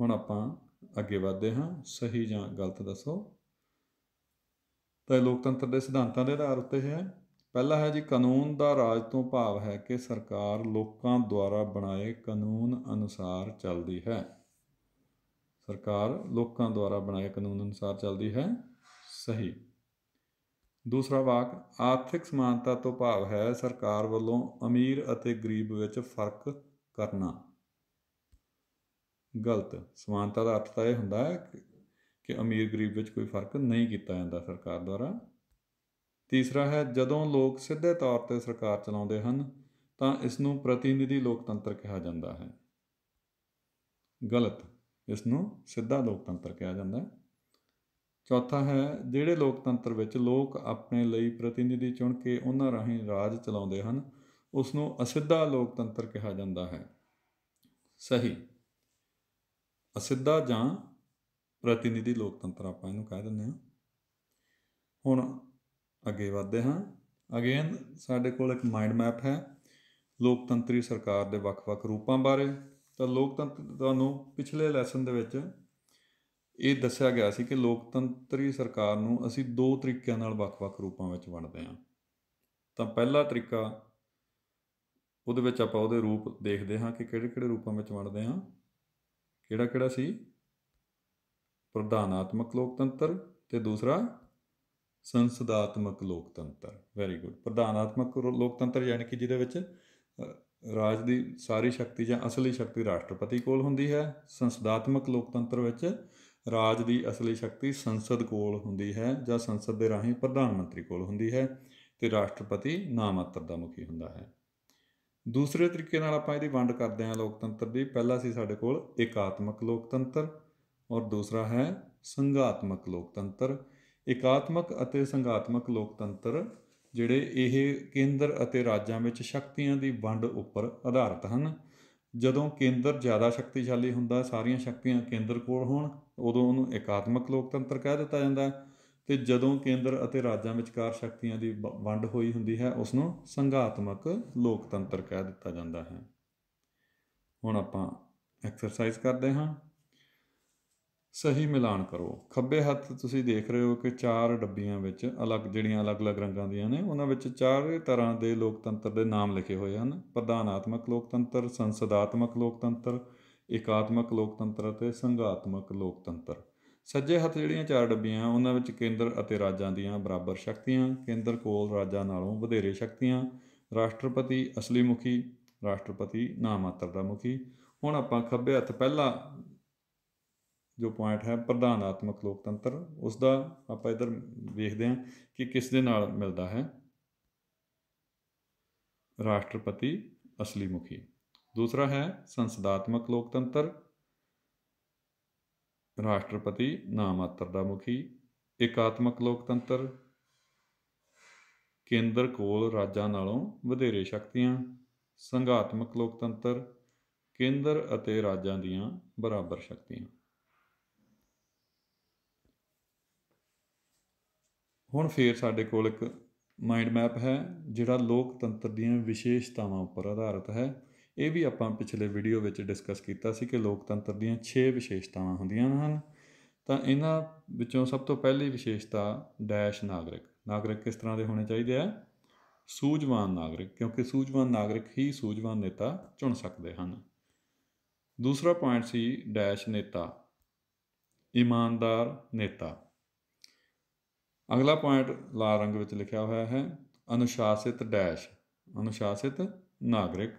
ਹੁਣ ਆਪਾਂ ਅੱਗੇ ਵਧਦੇ ਹਾਂ ਸਹੀ ਜਾਂ ਗਲਤ ਦੱਸੋ ਤਾਂ ਲੋਕਤੰਤਰ ਦੇ ਸਿਧਾਂਤਾਂ ਦੇ ਆਧਾਰ ਉੱਤੇ ਹੈ ਪਹਿਲਾ ਹੈ ਜੀ ਕਾਨੂੰਨ ਦਾ ਰਾਜ ਤੋਂ ਭਾਵ ਹੈ ਕਿ ਸਰਕਾਰ ਲੋਕਾਂ ਦੁਆਰਾ ਬਣਾਏ ਕਾਨੂੰਨ ਅਨੁਸਾਰ ਚੱਲਦੀ ਹੈ ਸਰਕਾਰ ਲੋਕਾਂ ਦੁਆਰਾ ਬਣਾਏ ਕਾਨੂੰਨ ਅਨੁਸਾਰ ਚੱਲਦੀ ਹੈ ਸਹੀ ਦੂਸਰਾ ਵਾਕ ਆਰਥਿਕ ਸਮਾਨਤਾ ਤੋਂ ਭਾਵ ਹੈ ਸਰਕਾਰ ਵੱਲੋਂ ਅਮੀਰ ਅਤੇ ਗਰੀਬ ਵਿੱਚ ਫਰਕ ਕਰਨਾ ਗਲਤ ਸਮਾਨਤਾ ਦਾ ਅਰਥ ਤਾਂ ਇਹ ਹੁੰਦਾ ਹੈ ਕਿ ਅਮੀਰ ਗਰੀਬ ਵਿੱਚ ਕੋਈ ਫਰਕ ਨਹੀਂ ਕੀਤਾ ਜਾਂਦਾ ਸਰਕਾਰ ਦੁਆਰਾ ਤੀਸਰਾ ਹੈ ਜਦੋਂ ਲੋਕ ਸਿੱਧੇ ਤੌਰ ਤੇ ਸਰਕਾਰ ਚਲਾਉਂਦੇ ਹਨ ਤਾਂ ਇਸ ਨੂੰ ਪ੍ਰਤੀਨਿਧੀ ਲੋਕਤੰਤਰ ਕਿਹਾ ਜਾਂਦਾ ਹੈ ਗਲਤ ਇਸ ਨੂੰ ਸਿੱਧਾ ਲੋਕਤੰਤਰ ਕਿਹਾ ਜਾਂਦਾ ਹੈ ਚੌਥਾ ਹੈ ਜਿਹੜੇ ਲੋਕਤੰਤਰ ਵਿੱਚ ਲੋਕ ਆਪਣੇ ਲਈ ਪ੍ਰਤੀਨਿਧੀ ਚੁਣ ਕੇ ਉਹਨਾਂ ਰਾਹੀਂ ਰਾਜ ਚਲਾਉਂਦੇ ਹਨ ਉਸ ਨੂੰ ਅਸਿੱਧਾ ਲੋਕਤੰਤਰ ਕਿਹਾ ਜਾਂਦਾ ਹੈ ਸਹੀ ਅਸਿੱਧਾ ਜਾਂ ਪ੍ਰਤੀਨਿਧੀ ਲੋਕਤੰਤਰ ਆਪਾਂ ਇਹਨੂੰ ਕਹਿ ਦਿੰਦੇ ਹਾਂ ਹੁਣ ਅੱਗੇ ਵਧਦੇ ਹਾਂ ਅਗੇਨ ਸਾਡੇ ਕੋਲ ਇੱਕ ਮਾਈਂਡ ਮੈਪ ਹੈ ਲੋਕਤੰਤਰੀ ਸਰਕਾਰ ਦੇ ਵੱਖ-ਵੱਖ ਰੂਪਾਂ ਬਾਰੇ ਤਾਂ ਲੋਕਤੰਤਰ ਤੁਹਾਨੂੰ ਪਿਛਲੇ ਲੈਸਨ ਦੇ ਵਿੱਚ ਇਹ ਦੱਸਿਆ ਗਿਆ ਸੀ ਕਿ ਲੋਕਤੰਤਰੀ ਸਰਕਾਰ ਨੂੰ ਅਸੀਂ ਦੋ ਤਰੀਕਿਆਂ ਨਾਲ ਵੱਖ-ਵੱਖ ਰੂਪਾਂ ਵਿੱਚ ਵੰਡਦੇ ਹਾਂ ਤਾਂ ਪਹਿਲਾ ਤਰੀਕਾ ਉਹਦੇ ਵਿੱਚ ਆਪਾਂ ਉਹਦੇ ਰੂਪ ਦੇਖਦੇ ਹਾਂ ਕਿ ਕਿਹੜੇ-ਕਿਹੜੇ ਰੂਪਾਂ ਵਿੱਚ ਵੰਡਦੇ ਹਾਂ ਕਿਹੜਾ-ਕਿਹੜਾ ਸੀ ਪ੍ਰਧਾਨਾਤਮਕ ਲੋਕਤੰਤਰ ਤੇ ਦੂਸਰਾ ਸੰਸਦਾਤਮਕ ਲੋਕਤੰਤਰ ਵੈਰੀ ਗੁੱਡ ਪ੍ਰਧਾਨਾਤਮਕ ਲੋਕਤੰਤਰ ਯਾਨੀ ਕਿ ਜਿਹਦੇ ਵਿੱਚ ਰਾਜ ਦੀ ਸਾਰੀ ਸ਼ਕਤੀ ਜਾਂ ਅਸਲੀ ਸ਼ਕਤੀ ਰਾਸ਼ਟਰਪਤੀ ਕੋਲ ਹੁੰਦੀ ਹੈ ਸੰਸਦਾਤਮਕ ਲੋਕਤੰਤਰ ਵਿੱਚ ਰਾਜ ਦੀ ਅਸਲੀ ਸ਼ਕਤੀ ਸੰਸਦ ਕੋਲ ਹੁੰਦੀ ਹੈ ਜਾਂ ਸੰਸਦ ਦੇ ਰਾਹੀਂ ਪ੍ਰਧਾਨ ਮੰਤਰੀ ਕੋਲ ਹੁੰਦੀ ਹੈ ਤੇ ਰਾਸ਼ਟਰਪਤੀ ਨਾਮਾਤਰ ਦਾ ਮੁਖੀ ਹੁੰਦਾ ਹੈ ਦੂਸਰੇ ਤਰੀਕੇ ਨਾਲ ਆਪਾਂ ਇਹਦੀ ਵੰਡ ਕਰਦੇ ਹਾਂ ਲੋਕਤੰਤਰ ਦੀ ਪਹਿਲਾ ਸੀ ਸਾਡੇ ਕੋਲ ਇਕਾਤਮਕ ਲੋਕਤੰਤਰ ਔਰ ਦੂਸਰਾ ਹੈ ਸੰਘਾਤਮਕ ਲੋਕਤੰਤਰ ਇਕਾਤਮਕ ਅਤੇ ਸੰਘਾਤਮਕ ਲੋਕਤੰਤਰ ਜਿਹੜੇ ਇਹ ਕੇਂਦਰ ਅਤੇ ਰਾਜਾਂ ਵਿੱਚ ਸ਼ਕਤੀਆਂ ਦੀ ਵੰਡ ਉੱਪਰ ਆਧਾਰਿਤ ਹਨ ਜਦੋਂ ਕੇਂਦਰ ਜ਼ਿਆਦਾ ਸ਼ਕਤੀਸ਼ਾਲੀ ਹੁੰਦਾ ਸਾਰੀਆਂ ਸ਼ਕਤੀਆਂ ਕੇਂਦਰ ਕੋਲ ਹੋਣ ਉਦੋਂ ਉਹਨੂੰ ਇਕਾਤਮਕ ਲੋਕਤੰਤਰ ਕਹਿ ਦਿੱਤਾ ਜਾਂਦਾ ਹੈ ਤੇ ਜਦੋਂ ਕੇਂਦਰ ਅਤੇ ਰਾਜਾਂ ਵਿਚਕਾਰ ਸ਼ਕਤੀਆਂ ਦੀ ਵੰਡ ਹੋਈ ਹੁੰਦੀ ਹੈ ਉਸ ਨੂੰ ਸੰਘਾਤਮਕ ਲੋਕਤੰਤਰ ਕਹਿ ਦਿੱਤਾ ਜਾਂਦਾ ਹੈ ਹੁਣ ਆਪਾਂ ਐਕਸਰਸਾਈਜ਼ ਕਰਦੇ ਹਾਂ ਸਹੀ ਮਿਲਾਨ ਕਰੋ ਖੱਬੇ ਹੱਥ ਤੁਸੀਂ ਦੇਖ ਰਹੇ ਹੋ ਕਿ ਚਾਰ ਡੱਬੀਆਂ ਵਿੱਚ ਅਲੱਗ ਜਿਹੜੀਆਂ ਅਲੱਗ-ਅਲੱਗ ਰੰਗਾਂ ਦੀਆਂ ਨੇ ਉਹਨਾਂ ਵਿੱਚ ਚਾਰ ਤਰ੍ਹਾਂ ਦੇ ਲੋਕਤੰਤਰ ਦੇ ਨਾਮ ਲਿਖੇ ਹੋਏ ਹਨ ਪ੍ਰਧਾਨਾਤਮਕ ਲੋਕਤੰਤਰ ਸੰਸਦਾਤਮਕ ਲੋਕਤੰਤਰ ਇਕਾਤਮਕ ਲੋਕਤੰਤਰ ਅਤੇ ਸੰਘਾਤਮਕ ਲੋਕਤੰਤਰ ਸੱਜੇ ਹੱਥ ਜਿਹੜੀਆਂ ਚਾਰ ਡੱਬੀਆਂ ਉਹਨਾਂ ਵਿੱਚ ਕੇਂਦਰ ਅਤੇ ਰਾਜਾਂ ਦੀਆਂ ਬਰਾਬਰ ਸ਼ਕਤੀਆਂ ਕੇਂਦਰ ਕੋਲ ਰਾਜਾਂ ਨਾਲੋਂ ਵਧੇਰੇ ਸ਼ਕਤੀਆਂ ਰਾਸ਼ਟਰਪਤੀ ਅਸਲੀ ਮੁਖੀ ਰਾਸ਼ਟਰਪਤੀ ਨਾਮਾਤਰ ਦਾ ਮੁਖੀ ਹੁਣ ਆਪਾਂ ਖੱਬੇ ਹੱਥ ਪਹਿਲਾ ਜੋ ਪੁਆਇੰਟ ਹੈ ਪ੍ਰਧਾਨਾਤਮਕ ਲੋਕਤੰਤਰ ਉਸ ਦਾ ਆਪਾਂ ਇਧਰ ਵੇਖਦੇ ਹਾਂ ਕਿ ਕਿਸ ਦੇ ਨਾਲ ਮਿਲਦਾ ਹੈ ਰਾਸ਼ਟਰਪਤੀ ਅਸਲੀ ਮੁਖੀ ਦੂਸਰਾ ਹੈ ਸੰਸਦਾਤਮਕ ਲੋਕਤੰਤਰ ਰਾਸ਼ਟਰਪਤੀ ਨਾਮਾਤਰ ਦਾ ਮੁਖੀ ਇਕਾਤਮਕ ਲੋਕਤੰਤਰ ਕੇਂਦਰ ਕੋਲ ਰਾਜਾਂ ਨਾਲੋਂ ਵਧੇਰੇ ਸ਼ਕਤੀਆਂ ਸੰਘਾਤਮਕ ਲੋਕਤੰਤਰ ਕੇਂਦਰ ਅਤੇ ਰਾਜਾਂ ਦੀਆਂ ਬਰਾਬਰ ਸ਼ਕਤੀਆਂ ਹੁਣ ਫੇਰ ਸਾਡੇ ਕੋਲ ਇੱਕ ਮਾਈਂਡ ਮੈਪ ਹੈ ਜਿਹੜਾ ਲੋਕਤੰਤਰ ਦੀਆਂ ਵਿਸ਼ੇਸ਼ਤਾਵਾਂ ਉੱਪਰ ਆਧਾਰਿਤ ਹੈ ਇਹ ਵੀ ਆਪਾਂ ਪਿਛਲੇ ਵੀਡੀਓ ਵਿੱਚ ਡਿਸਕਸ ਕੀਤਾ ਸੀ ਕਿ ਲੋਕਤੰਤਰ ਦੀਆਂ 6 ਵਿਸ਼ੇਸ਼ਤਾਵਾਂ ਹੁੰਦੀਆਂ ਹਨ ਤਾਂ ਇਹਨਾਂ ਵਿੱਚੋਂ ਸਭ ਤੋਂ ਪਹਿਲੀ ਵਿਸ਼ੇਸ਼ਤਾ ਡੈਸ਼ ਨਾਗਰਿਕ ਨਾਗਰਿਕ ਕਿਸ ਤਰ੍ਹਾਂ ਦੇ ਹੋਣੇ ਚਾਹੀਦੇ ਆ ਸੂਝਵਾਨ ਨਾਗਰਿਕ ਕਿਉਂਕਿ ਸੂਝਵਾਨ ਨਾਗਰਿਕ ਹੀ ਸੂਝਵਾਨ ਨੇਤਾ ਚੁਣ ਸਕਦੇ ਹਨ ਦੂਸਰਾ ਪੁਆਇੰਟ ਸੀ ਡੈਸ਼ ਨੇਤਾ ਇਮਾਨਦਾਰ ਨੇਤਾ ਅਗਲਾ ਪੁਆਇੰਟ ਲਾਲ ਰੰਗ ਵਿੱਚ ਲਿਖਿਆ ਹੋਇਆ ਹੈ ਅਨੁਸ਼ਾਸਿਤ ਡੈਸ਼ ਅਨੁਸ਼ਾਸਿਤ ਨਾਗਰਿਕ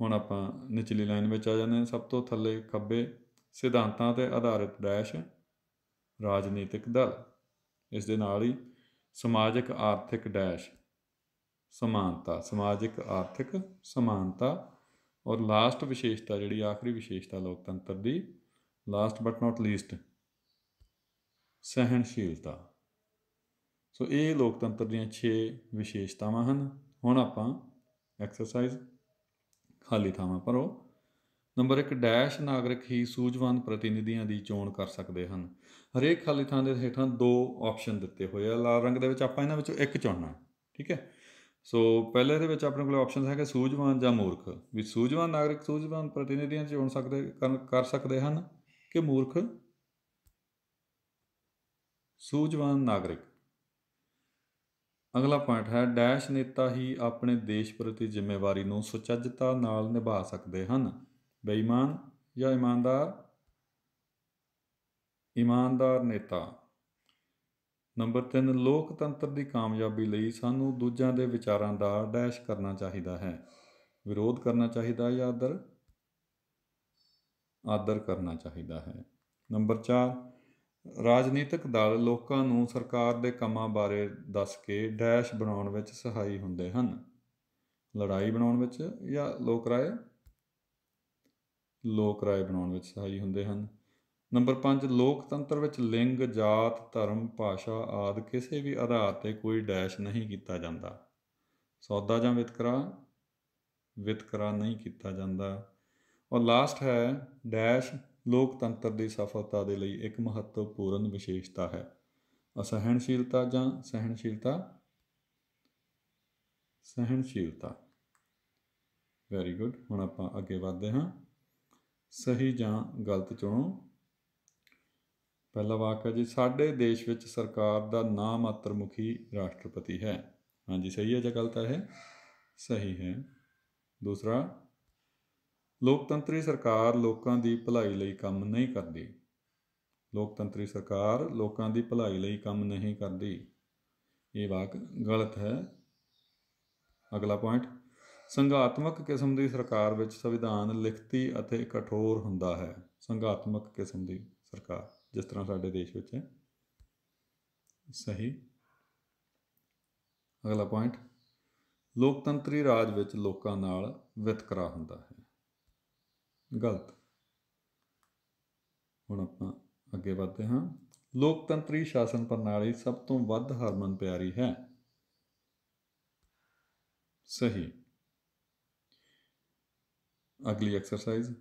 ਹੁਣ ਆਪਾਂ ਨਿਚਲੀ ਲਾਈਨ ਵਿੱਚ ਆ ਜਾਂਦੇ ਹਾਂ ਸਭ ਤੋਂ ਥੱਲੇ ਖੱਬੇ ਸਿਧਾਂਤਾਂ ਤੇ ਆਧਾਰਿਤ ਡੈਸ਼ ਰਾਜਨੀਤਿਕ ਦਲ ਇਸ ਦੇ ਨਾਲ ਹੀ ਸਮਾਜਿਕ ਆਰਥਿਕ ਡੈਸ਼ ਸਮਾਨਤਾ ਸਮਾਜਿਕ ਆਰਥਿਕ ਸਮਾਨਤਾ ਔਰ ਲਾਸਟ ਵਿਸ਼ੇਸ਼ਤਾ ਜਿਹੜੀ ਆਖਰੀ ਵਿਸ਼ੇਸ਼ਤਾ ਲੋਕਤੰਤਰ ਦੀ ਲਾਸਟ ਬਟ ਨਾਟ ਲੀਸਟ ਸਹਿਣਸ਼ੀਲਤਾ ਸੋ ਇਹ ਲੋਕਤੰਤਰ ਦੀਆਂ 6 ਵਿਸ਼ੇਸ਼ਤਾਵਾਂ ਹਨ ਹੁਣ ਆਪਾਂ ਐਕਸਰਸਾਈਜ਼ ਖਾਲੀ ਥਾਵਾਂ ਪਰੋ ਨੰਬਰ 1 ਡੈਸ਼ ਨਾਗਰਿਕ ਹੀ ਸੂਝਵਾਨ ਪ੍ਰਤੀਨਿਧੀਆਂ ਦੀ ਚੋਣ ਕਰ ਸਕਦੇ ਹਨ ਹਰੇਕ ਖਾਲੀ ਥਾਂ ਦੇ ਹੇਠਾਂ ਦੋ ਆਪਸ਼ਨ ਦਿੱਤੇ ਹੋਏ ਆ ਲਾਲ ਰੰਗ ਦੇ ਵਿੱਚ ਆਪਾਂ ਇਹਨਾਂ ਵਿੱਚੋਂ ਇੱਕ ਚੁਣਨਾ ਠੀਕ ਹੈ ਸੋ ਪਹਿਲੇ ਦੇ ਵਿੱਚ ਆਪਣੇ ਕੋਲ ਆਪਸ਼ਨ ਹੈਗਾ ਸੂਝਵਾਨ ਜਾਂ ਮੂਰਖ ਵੀ ਸੂਝਵਾਨ ਨਾਗਰਿਕ ਸੂਝਵਾਨ ਪ੍ਰਤੀਨਿਧੀਆਂ ਚੋਣ ਸਕਦੇ ਕਰ ਸਕਦੇ ਹਨ ਕਿ ਮੂਰਖ ਸੂਝਵਾਨ ਨਾਗਰਿਕ ਅਗਲਾ ਪੁਆਇੰਟ ਹੈ ਡੈਸ਼ ਨੇਤਾ ਹੀ ਆਪਣੇ ਦੇਸ਼ ਪ੍ਰਤੀ ਜ਼ਿੰਮੇਵਾਰੀ ਨੂੰ ਸੁਚੱਜਤਾ ਨਾਲ ਨਿਭਾ ਸਕਦੇ ਹਨ ਬੇਈਮਾਨ ਜਾਂ ਇਮਾਨਦਾਰ ਇਮਾਨਦਾਰ ਨੇਤਾ ਨੰਬਰ 3 ਲੋਕਤੰਤਰ ਦੀ ਕਾਮਯਾਬੀ ਲਈ ਸਾਨੂੰ ਦੂਜਿਆਂ ਦੇ ਵਿਚਾਰਾਂ ਦਾ ਡੈਸ਼ ਕਰਨਾ ਚਾਹੀਦਾ ਹੈ ਵਿਰੋਧ ਕਰਨਾ ਚਾਹੀਦਾ ਹੈ ਜਾਂ ਆਦਰ ਆਦਰ ਕਰਨਾ ਚਾਹੀਦਾ ਹੈ ਨੰਬਰ 4 ਰਾਜਨੀਤਿਕ ਦਲ ਲੋਕਾਂ ਨੂੰ ਸਰਕਾਰ ਦੇ ਕੰਮਾਂ ਬਾਰੇ ਦੱਸ ਕੇ ਡੈਸ਼ ਬਣਾਉਣ ਵਿੱਚ ਸਹਾਈ ਹੁੰਦੇ ਹਨ ਲੜਾਈ ਬਣਾਉਣ ਵਿੱਚ ਜਾਂ ਲੋਕ ਰਾਏ ਲੋਕ ਰਾਏ ਬਣਾਉਣ ਵਿੱਚ ਸਹਾਈ ਹੁੰਦੇ ਹਨ ਨੰਬਰ 5 ਲੋਕਤੰਤਰ ਵਿੱਚ ਲਿੰਗ ਜਾਤ ਧਰਮ ਭਾਸ਼ਾ ਆਦਿ ਕਿਸੇ ਵੀ ਆਧਾਰ ਤੇ ਕੋਈ ਡੈਸ਼ ਨਹੀਂ ਕੀਤਾ ਜਾਂਦਾ ਸੌਦਾ ਜਾਂ ਵਿਤਕਰਾ ਵਿਤਕਰਾ ਨਹੀਂ ਕੀਤਾ ਜਾਂਦਾ ਔਰ ਲਾਸਟ ਹੈ ਡੈਸ਼ ਲੋਕਤੰਤਰ ਦੀ ਸਫਲਤਾ ਦੇ ਲਈ ਇੱਕ ਮਹੱਤਵਪੂਰਨ ਵਿਸ਼ੇਸ਼ਤਾ ਹੈ ਅਸਹਿਣਸ਼ੀਲਤਾ ਜਾਂ ਸਹਿਣਸ਼ੀਲਤਾ ਸਹਿਣਸ਼ੀਲਤਾ ਵੈਰੀ ਗੁੱਡ ਹੁਣ ਆਪਾਂ ਅੱਗੇ ਵਧਦੇ ਹਾਂ ਸਹੀ ਜਾਂ ਗਲਤ ਚੁਣੋ ਪਹਿਲਾ ਵਾਕ ਹੈ ਜੀ ਸਾਡੇ ਦੇਸ਼ ਵਿੱਚ ਸਰਕਾਰ ਦਾ ਨਾ ਮਾਤਰਮੁਖੀ ਰਾਸ਼ਟਰਪਤੀ ਹੈ ਹਾਂਜੀ ਸਹੀ ਹੈ ਜਾਂ ਗਲਤ ਹੈ ਸਹੀ ਹੈ ਦੂਸਰਾ ਲੋਕਤੰਤਰੀ ਸਰਕਾਰ ਲੋਕਾਂ ਦੀ ਭਲਾਈ ਲਈ ਕੰਮ ਨਹੀਂ ਕਰਦੀ ਲੋਕਤੰਤਰੀ ਸਰਕਾਰ ਲੋਕਾਂ ਦੀ ਭਲਾਈ ਲਈ ਕੰਮ ਨਹੀਂ ਕਰਦੀ ਇਹ ਵਾਕ ਗਲਤ ਹੈ ਅਗਲਾ ਪੁਆਇੰਟ ਸੰਘਾਤਮਕ ਕਿਸਮ ਦੀ ਸਰਕਾਰ ਵਿੱਚ ਸੰਵਿਧਾਨ ਲਿਖਤੀ ਅਤੇ ਕਠੋਰ ਹੁੰਦਾ ਹੈ ਸੰਘਾਤਮਕ ਕਿਸਮ ਦੀ ਸਰਕਾਰ ਜਿਸ ਤਰ੍ਹਾਂ ਸਾਡੇ ਦੇਸ਼ ਵਿੱਚ ਹੈ ਸਹੀ ਅਗਲਾ ਪੁਆਇੰਟ ਲੋਕਤੰਤਰੀ ਰਾਜ ਵਿੱਚ ਲੋਕਾਂ ਨਾਲ ਵਿਤਕਰਾ ਹੁੰਦਾ ਹੈ ਗਲਤ ਹੁਣ ਆਪਾਂ ਅੱਗੇ ਵਧਦੇ ਹਾਂ ਲੋਕਤੰਤਰੀ ਸ਼ਾਸਨ ਪ੍ਰਣਾਲੀ ਸਭ ਤੋਂ ਵੱਧ ਹਰਮਨ ਪਿਆਰੀ ਹੈ ਸਹੀ ਅਗਲੀ ਐਕਸਰਸਾਈਜ਼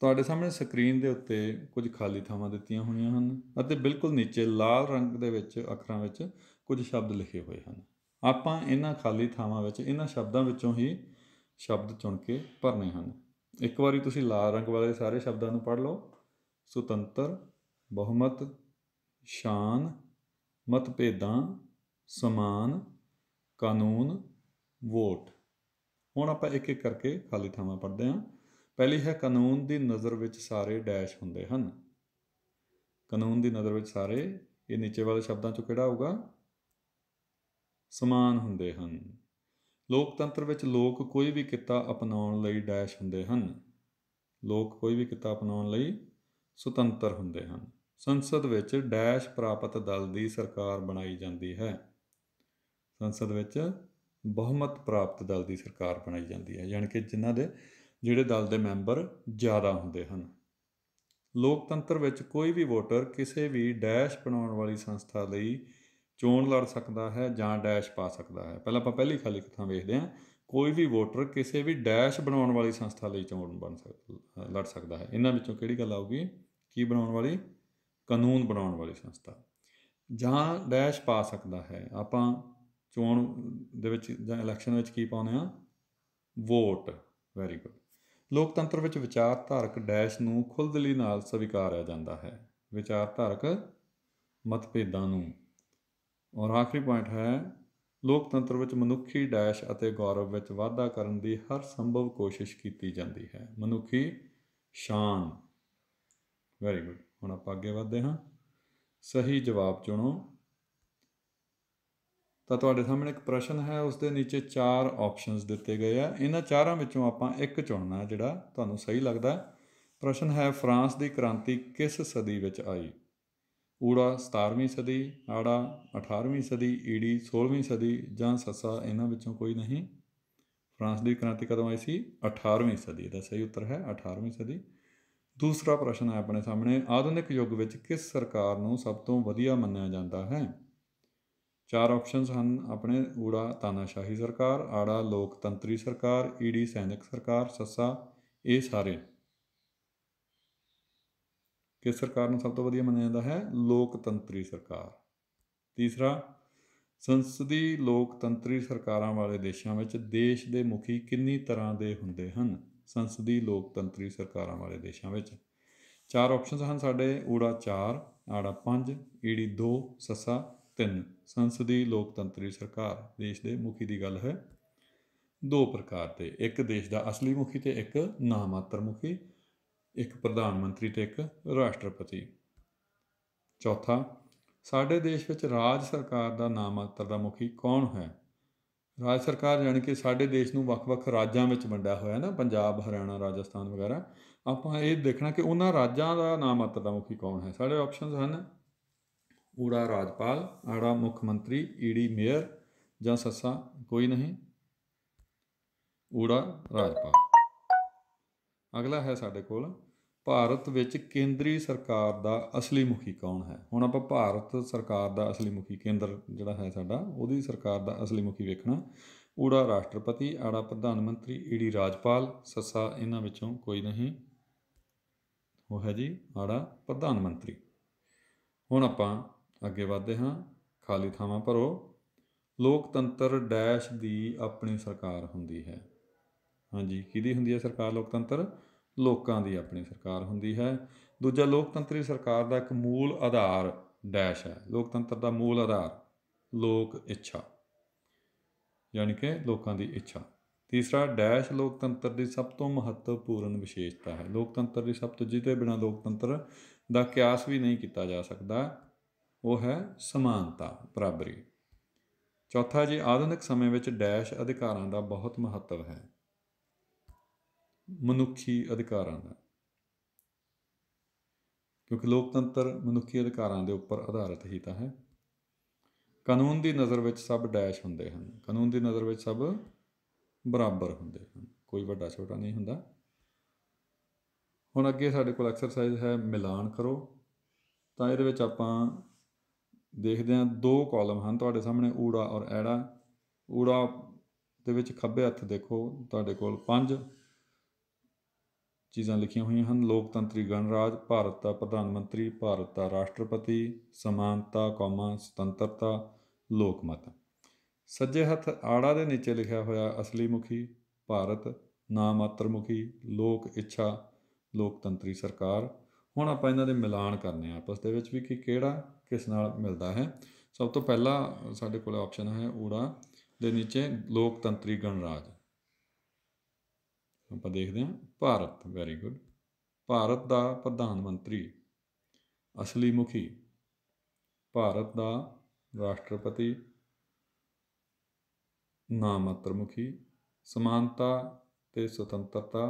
ਤੁਹਾਡੇ ਸਾਹਮਣੇ ਸਕਰੀਨ ਦੇ ਉੱਤੇ ਕੁਝ ਖਾਲੀ ਥਾਵਾਂ ਦਿੱਤੀਆਂ ਹੋਈਆਂ ਹਨ ਅਤੇ ਬਿਲਕੁਲ ਨੀਚੇ ਲਾਲ ਰੰਗ ਦੇ ਵਿੱਚ ਅੱਖਰਾਂ ਵਿੱਚ ਕੁਝ ਸ਼ਬਦ ਲਿਖੇ ਹੋਏ ਹਨ ਆਪਾਂ ਇਹਨਾਂ ਖਾਲੀ ਥਾਵਾਂ ਵਿੱਚ ਇਹਨਾਂ ਸ਼ਬਦਾਂ ਵਿੱਚੋਂ ਹੀ ਸ਼ਬਦ ਚੁਣ ਕੇ ਭਰਨੇ ਹਨ ਇੱਕ ਵਾਰੀ ਤੁਸੀਂ ਲਾਲ ਰੰਗ ਵਾਲੇ ਸਾਰੇ ਸ਼ਬਦਾਂ ਨੂੰ ਪੜ੍ਹ ਲਓ ਸੁਤੰਤਰ ਬਹੁਮਤ ਸ਼ਾਨ ਮਤਭੇਦਾਂ ਸਮਾਨ ਕਾਨੂੰਨ ਵੋਟ ਹੁਣ ਆਪਾਂ ਇੱਕ ਇੱਕ ਕਰਕੇ ਖਾਲੀ ਥਾਵਾਂ ਪੜ੍ਹਦੇ ਹਾਂ ਪਹਿਲੀ ਹੈ ਕਾਨੂੰਨ ਦੀ ਨਜ਼ਰ ਵਿੱਚ ਸਾਰੇ ਡੈਸ਼ ਹੁੰਦੇ ਹਨ ਕਾਨੂੰਨ ਦੀ ਨਜ਼ਰ ਵਿੱਚ ਸਾਰੇ ਇਹ ਨੀਚੇ ਵਾਲੇ ਸ਼ਬਦਾਂ ਚੋਂ ਕਿਹੜਾ ਹੋਊਗਾ ਸਮਾਨ ਹੁੰਦੇ ਹਨ ਲੋਕਤੰਤਰ ਵਿੱਚ ਲੋਕ ਕੋਈ ਵੀ ਕਿੱਤਾ ਅਪਣਾਉਣ ਲਈ ਡੈਸ਼ ਹੁੰਦੇ ਹਨ ਲੋਕ ਕੋਈ ਵੀ ਕਿੱਤਾ ਅਪਣਾਉਣ ਲਈ ਸੁਤੰਤਰ ਹੁੰਦੇ ਹਨ ਸੰਸਦ ਵਿੱਚ ਡੈਸ਼ ਪ੍ਰਾਪਤ ਦਲ ਦੀ ਸਰਕਾਰ ਬਣਾਈ ਜਾਂਦੀ ਹੈ ਸੰਸਦ ਵਿੱਚ ਬਹੁਮਤ ਪ੍ਰਾਪਤ ਦਲ ਦੀ ਸਰਕਾਰ ਬਣਾਈ ਜਾਂਦੀ ਹੈ ਯਾਨੀ ਕਿ ਜਿਨ੍ਹਾਂ ਦੇ ਜਿਹੜੇ ਦਲ ਦੇ ਮੈਂਬਰ ਜ਼ਿਆਦਾ ਹੁੰਦੇ ਹਨ ਲੋਕਤੰਤਰ ਵਿੱਚ ਕੋਈ ਵੀ ਵੋਟਰ ਕਿਸੇ ਵੀ ਡੈਸ਼ ਬਣਾਉਣ ਵਾਲੀ ਸੰਸਥਾ ਲਈ ਚੋਣ ਲੜ ਸਕਦਾ ਹੈ ਜਾਂ ਡੈਸ਼ ਪਾ ਸਕਦਾ ਹੈ ਪਹਿਲਾਂ ਆਪਾਂ ਪਹਿਲੀ ਖਾਲੀ ਥਾਂ ਵੇਖਦੇ ਹਾਂ ਕੋਈ ਵੀ ਵੋਟਰ ਕਿਸੇ ਵੀ ਡੈਸ਼ ਬਣਾਉਣ ਵਾਲੀ ਸੰਸਥਾ ਲਈ ਚੋਣ ਬਣ ਸਕਦਾ ਲੜ ਸਕਦਾ ਹੈ ਇਹਨਾਂ ਵਿੱਚੋਂ ਕਿਹੜੀ ਗੱਲ ਆਊਗੀ ਕੀ ਬਣਾਉਣ ਵਾਲੀ ਕਾਨੂੰਨ ਬਣਾਉਣ ਵਾਲੀ ਸੰਸਥਾ ਜਾਂ ਡੈਸ਼ ਪਾ ਸਕਦਾ ਹੈ ਆਪਾਂ ਚੋਣ ਦੇ ਵਿੱਚ ਜਾਂ ਇਲੈਕਸ਼ਨ ਵਿੱਚ ਕੀ ਪਾਉਨੇ ਆ ਵੋਟ ਵੈਰੀ ਗੁੱਡ ਲੋਕਤੰਤਰ ਵਿੱਚ ਵਿਚਾਰਧਾਰਕ ਡੈਸ਼ ਨੂੰ ਖੁੱਲ੍ਹਦਲੀ ਨਾਲ ਸਵੀਕਾਰਿਆ ਜਾਂਦਾ ਹੈ ਵਿਚਾਰਧਾਰਕ ਮਤਭੇਦਾਂ ਨੂੰ ਔਰ ਆਖਰੀ ਪੁਆਇੰਟ ਹੈ ਲੋਕਤੰਤਰ ਵਿੱਚ ਮਨੁੱਖੀ ਡੈਸ਼ ਅਤੇ ਗੌਰਵ ਵਿੱਚ ਵਾਧਾ ਕਰਨ ਦੀ ਹਰ ਸੰਭਵ ਕੋਸ਼ਿਸ਼ ਕੀਤੀ ਜਾਂਦੀ ਹੈ ਮਨੁੱਖੀ ਸ਼ਾਨ ਵੈਰੀ ਗੁੱਡ ਹੁਣ ਆਪਾਂ ਅੱਗੇ ਵਧਦੇ ਹਾਂ ਸਹੀ ਜਵਾਬ ਚੁਣੋ ਤਾਂ ਤੁਹਾਡੇ ਸਾਹਮਣੇ ਇੱਕ ਪ੍ਰਸ਼ਨ ਹੈ ਉਸ ਦੇ ਨੀਚੇ ਚਾਰ ਆਪਸ਼ਨਸ ਦਿੱਤੇ ਗਏ ਆ ਇਹਨਾਂ ਚਾਰਾਂ ਵਿੱਚੋਂ ਆਪਾਂ ਇੱਕ ਚੁਣਨਾ ਜਿਹੜਾ ਤੁਹਾਨੂੰ ਸਹੀ ਲੱਗਦਾ ਪ੍ਰਸ਼ਨ ਹੈ ਫਰਾਂਸ ਦੀ ਕ੍ਰਾਂਤੀ ਕਿਸ ਸਦੀ ਵਿੱਚ ਆਈ ਊੜਾ 17ਵੀਂ ਸਦੀ ਆੜਾ 18ਵੀਂ ਸਦੀ ਈੜੀ 16ਵੀਂ ਸਦੀ ਜਾਂ ਸੱਸਾ ਇਹਨਾਂ ਵਿੱਚੋਂ ਕੋਈ ਨਹੀਂ ਫਰਾਂਸ ਦੀ ਕ੍ਰਾਂਤੀ ਕਦੋਂ ਆਈ ਸੀ 18ਵੀਂ ਸਦੀ ਦਾ ਸਹੀ ਉੱਤਰ ਹੈ 18ਵੀਂ ਸਦੀ ਦੂਸਰਾ ਪ੍ਰਸ਼ਨ ਹੈ ਆਪਣੇ ਸਾਹਮਣੇ ਆਧੁਨਿਕ ਯੁੱਗ ਵਿੱਚ ਕਿਸ ਸਰਕਾਰ ਨੂੰ ਸਭ ਤੋਂ ਵਧੀਆ ਮੰਨਿਆ ਜਾਂਦਾ ਹੈ ਚਾਰ ਆਪਸ਼ਨਸ ਹਨ ਆਪਣੇ ਊੜਾ ਤਾਨਾਸ਼ਾਹੀ ਸਰਕਾਰ ਆੜਾ ਲੋਕਤੰਤਰੀ ਸਰਕਾਰ ਈੜੀ ਸੈਨਿਕ ਸਰਕਾਰ ਸੱਸਾ ਇਹ ਸਾਰੇ ਕਿਸ ਸਰਕਾਰ ਨੂੰ ਸਭ ਤੋਂ ਵਧੀਆ ਮੰਨਿਆ ਜਾਂਦਾ ਹੈ ਲੋਕਤੰਤਰੀ ਸਰਕਾਰ ਤੀਸਰਾ ਸੰਸਦੀ ਲੋਕਤੰਤਰੀ ਸਰਕਾਰਾਂ ਵਾਲੇ ਦੇਸ਼ਾਂ ਵਿੱਚ ਦੇਸ਼ ਦੇ ਮੁਖੀ ਕਿੰਨੀ ਤਰ੍ਹਾਂ ਦੇ ਹੁੰਦੇ ਹਨ ਸੰਸਦੀ ਲੋਕਤੰਤਰੀ ਸਰਕਾਰਾਂ ਵਾਲੇ ਦੇਸ਼ਾਂ ਵਿੱਚ ਚਾਰ ਆਪਸ਼ਨਸ ਹਨ ਸਾਡੇ ਊੜਾ 4 ਆੜਾ 5 ਈੜੀ 2 ਸਸਾ 3 ਸੰਸਦੀ ਲੋਕਤੰਤਰੀ ਸਰਕਾਰ ਦੇਸ਼ ਦੇ ਮੁਖੀ ਦੀ ਗੱਲ ਹੈ ਦੋ ਪ੍ਰਕਾਰ ਦੇ ਇੱਕ ਦੇਸ਼ ਦਾ ਅਸਲੀ ਮੁਖੀ ਤੇ ਇੱਕ ਨਾਮਾਤਰ ਮੁਖੀ ਇੱਕ ਪ੍ਰਧਾਨ ਮੰਤਰੀ ਤੇ ਇੱਕ ਰਾਸ਼ਟਰਪਤੀ ਚੌਥਾ ਸਾਡੇ ਦੇਸ਼ ਵਿੱਚ ਰਾਜ ਸਰਕਾਰ ਦਾ ਨਾਮਾਤਰ ਦਾ ਮੁਖੀ ਕੌਣ ਹੈ ਰਾਜ ਸਰਕਾਰ ਜਾਣ ਕਿ ਸਾਡੇ ਦੇਸ਼ ਨੂੰ ਵੱਖ-ਵੱਖ ਰਾਜਾਂ ਵਿੱਚ ਵੰਡਿਆ ਹੋਇਆ ਹੈ ਨਾ ਪੰਜਾਬ ਹਰਿਆਣਾ ਰਾਜਸਥਾਨ ਵਗੈਰਾ ਆਪਾਂ ਇਹ ਦੇਖਣਾ ਕਿ ਉਹਨਾਂ ਰਾਜਾਂ ਦਾ ਨਾਮਾਤਰ ਦਾ ਮੁਖੀ ਕੌਣ ਹੈ ਸਾਡੇ ਆਪਸ਼ਨਸ ਹਨ ਊੜਾ ਰਾਜਪਾਲ ਆੜਾ ਮੁੱਖ ਮੰਤਰੀ ਈੜੀ ਮੇਅਰ ਜਾਂ ਸੱਸਾ ਕੋਈ ਨਹੀਂ ਊੜਾ ਰਾਜਪਾਲ ਅਗਲਾ ਹੈ ਸਾਡੇ ਕੋਲ ਭਾਰਤ ਵਿੱਚ ਕੇਂਦਰੀ ਸਰਕਾਰ ਦਾ ਅਸਲੀ ਮੁਖੀ ਕੌਣ ਹੈ ਹੁਣ ਆਪਾਂ ਭਾਰਤ ਸਰਕਾਰ ਦਾ ਅਸਲੀ ਮੁਖੀ ਕੇਂਦਰ ਜਿਹੜਾ ਹੈ ਸਾਡਾ ਉਹਦੀ ਸਰਕਾਰ ਦਾ ਅਸਲੀ ਮੁਖੀ ਵੇਖਣਾ ਊੜਾ ਰਾਸ਼ਟਰਪਤੀ ਆੜਾ ਪ੍ਰਧਾਨ ਮੰਤਰੀ ਈੜੀ ਰਾਜਪਾਲ ਸੱਸਾ ਇਹਨਾਂ ਵਿੱਚੋਂ ਕੋਈ ਨਹੀਂ ਉਹ ਹੈ ਜੀ ਆੜਾ ਪ੍ਰਧਾਨ ਮੰਤਰੀ ਹੁਣ ਆਪਾਂ ਅੱਗੇ ਵਧਦੇ ਹਾਂ ਖਾਲੀ ਥਾਵਾਂ ਭਰੋ ਲੋਕਤੰਤਰ ਡੈਸ਼ ਦੀ ਆਪਣੀ ਸਰਕਾਰ ਹੁੰਦੀ ਹੈ ਹਾਂਜੀ ਕਿਹਦੀ ਹੁੰਦੀ ਹੈ ਸਰਕਾਰ ਲੋਕਤੰਤਰ ਲੋਕਾਂ ਦੀ ਆਪਣੀ ਸਰਕਾਰ ਹੁੰਦੀ ਹੈ ਦੂਜਾ ਲੋਕਤੰਤਰੀ ਸਰਕਾਰ ਦਾ ਇੱਕ ਮੂਲ ਆਧਾਰ ਡੈਸ਼ ਹੈ ਲੋਕਤੰਤਰ ਦਾ ਮੂਲ ਆਧਾਰ ਲੋਕ ਇੱਛਾ ਯਾਨੀ ਕਿ ਲੋਕਾਂ ਦੀ ਇੱਛਾ ਤੀਸਰਾ ਡੈਸ਼ ਲੋਕਤੰਤਰ ਦੀ ਸਭ ਤੋਂ ਮਹੱਤਵਪੂਰਨ ਵਿਸ਼ੇਸ਼ਤਾ ਹੈ ਲੋਕਤੰਤਰ ਦੀ ਸਭ ਤੋਂ ਜਿਹਦੇ ਬਿਨਾ ਲੋਕਤੰਤਰ ਦਾ ਕਿਆਸ ਵੀ ਨਹੀਂ ਕੀਤਾ ਜਾ ਸਕਦਾ ਉਹ ਹੈ ਸਮਾਨਤਾ ਬਰਾਬਰੀ ਚੌਥਾ ਜੀ ਆਧੁਨਿਕ ਸਮੇਂ ਵਿੱਚ ਡੈਸ਼ ਅਧਿਕਾਰਾਂ ਦਾ ਬਹੁਤ ਮਹੱਤਵ ਹੈ ਮਨੁੱਖੀ ਅਧਿਕਾਰਾਂ ਦਾ ਕਿਉਂਕਿ ਲੋਕਤੰਤਰ ਮਨੁੱਖੀ ਅਧਿਕਾਰਾਂ ਦੇ ਉੱਪਰ ਆਧਾਰਿਤ ਹੀ ਤਾਂ ਹੈ ਕਾਨੂੰਨ ਦੀ ਨਜ਼ਰ ਵਿੱਚ ਸਭ ਡੈਸ਼ ਹੁੰਦੇ ਹਨ ਕਾਨੂੰਨ ਦੀ ਨਜ਼ਰ ਵਿੱਚ ਸਭ ਬਰਾਬਰ ਹੁੰਦੇ ਹਨ ਕੋਈ ਵੱਡਾ ਛੋਟਾ ਨਹੀਂ ਹੁੰਦਾ ਹੁਣ ਅੱਗੇ ਸਾਡੇ ਕੋਲ ਐਕਸਰਸਾਈਜ਼ ਹੈ ਮਿਲਾਨ ਕਰੋ ਤਾਂ ਇਹਦੇ ਵਿੱਚ ਆਪਾਂ ਦੇਖਦੇ ਹਾਂ ਦੋ ਕਾਲਮ ਹਨ ਤੁਹਾਡੇ ਸਾਹਮਣੇ ਊੜਾ ਔਰ ਐੜਾ ਊੜਾ ਦੇ ਵਿੱਚ ਖੱਬੇ ਹੱਥ ਦੇਖੋ ਤੁਹਾਡੇ ਕੋਲ 5 ਚੀਜ਼ਾਂ ਲਿਖੀਆਂ ਹੋਈਆਂ ਹਨ ਲੋਕਤੰਤਰੀ ਗਣਰਾਜ ਭਾਰਤ ਦਾ ਪ੍ਰਧਾਨ ਮੰਤਰੀ ਭਾਰਤ ਦਾ ਰਾਸ਼ਟਰਪਤੀ ਸਮਾਨਤਾ ਕੌਮਾਂ ਸੁਤੰਤਰਤਾ ਲੋਕਮਤ ਸੱਜੇ ਹੱਥ ਆੜਾ ਦੇ ਨੀਚੇ ਲਿਖਿਆ ਹੋਇਆ ਅਸਲੀ ਮੁਖੀ ਭਾਰਤ ਨਾ ਮੁਖੀ ਲੋਕ ਇੱਛਾ ਲੋਕਤੰਤਰੀ ਸਰਕਾਰ ਹੁਣ ਆਪਾਂ ਇਹਨਾਂ ਦੇ ਮਿਲਾਨ ਕਰਨੇ ਆ ਆਪਸ ਦੇ ਵਿੱਚ ਵੀ ਕਿ ਕਿਹੜਾ ਕਿਸ ਨਾਲ ਮਿਲਦਾ ਹੈ ਸਭ ਤੋਂ ਪਹਿਲਾ ਸਾਡੇ ਕੋਲ ਆਪਸ਼ਨ ਹੈ ਊੜਾ ਦੇ ਨੀਚੇ ਲੋਕਤੰਤਰੀ ਗਣਰਾਜ ਆਪਾਂ ਦੇਖਦੇ ਹਾਂ ਭਾਰਤ ਵੈਰੀ ਗੁੱਡ ਭਾਰਤ ਦਾ ਪ੍ਰਧਾਨ ਮੰਤਰੀ ਅਸਲੀ ਮੁਖੀ ਭਾਰਤ ਦਾ ਰਾਸ਼ਟਰਪਤੀ ਨਾਮਾਤਰ ਮੁਖੀ ਸਮਾਨਤਾ ਤੇ ਸੁਤੰਤਰਤਾ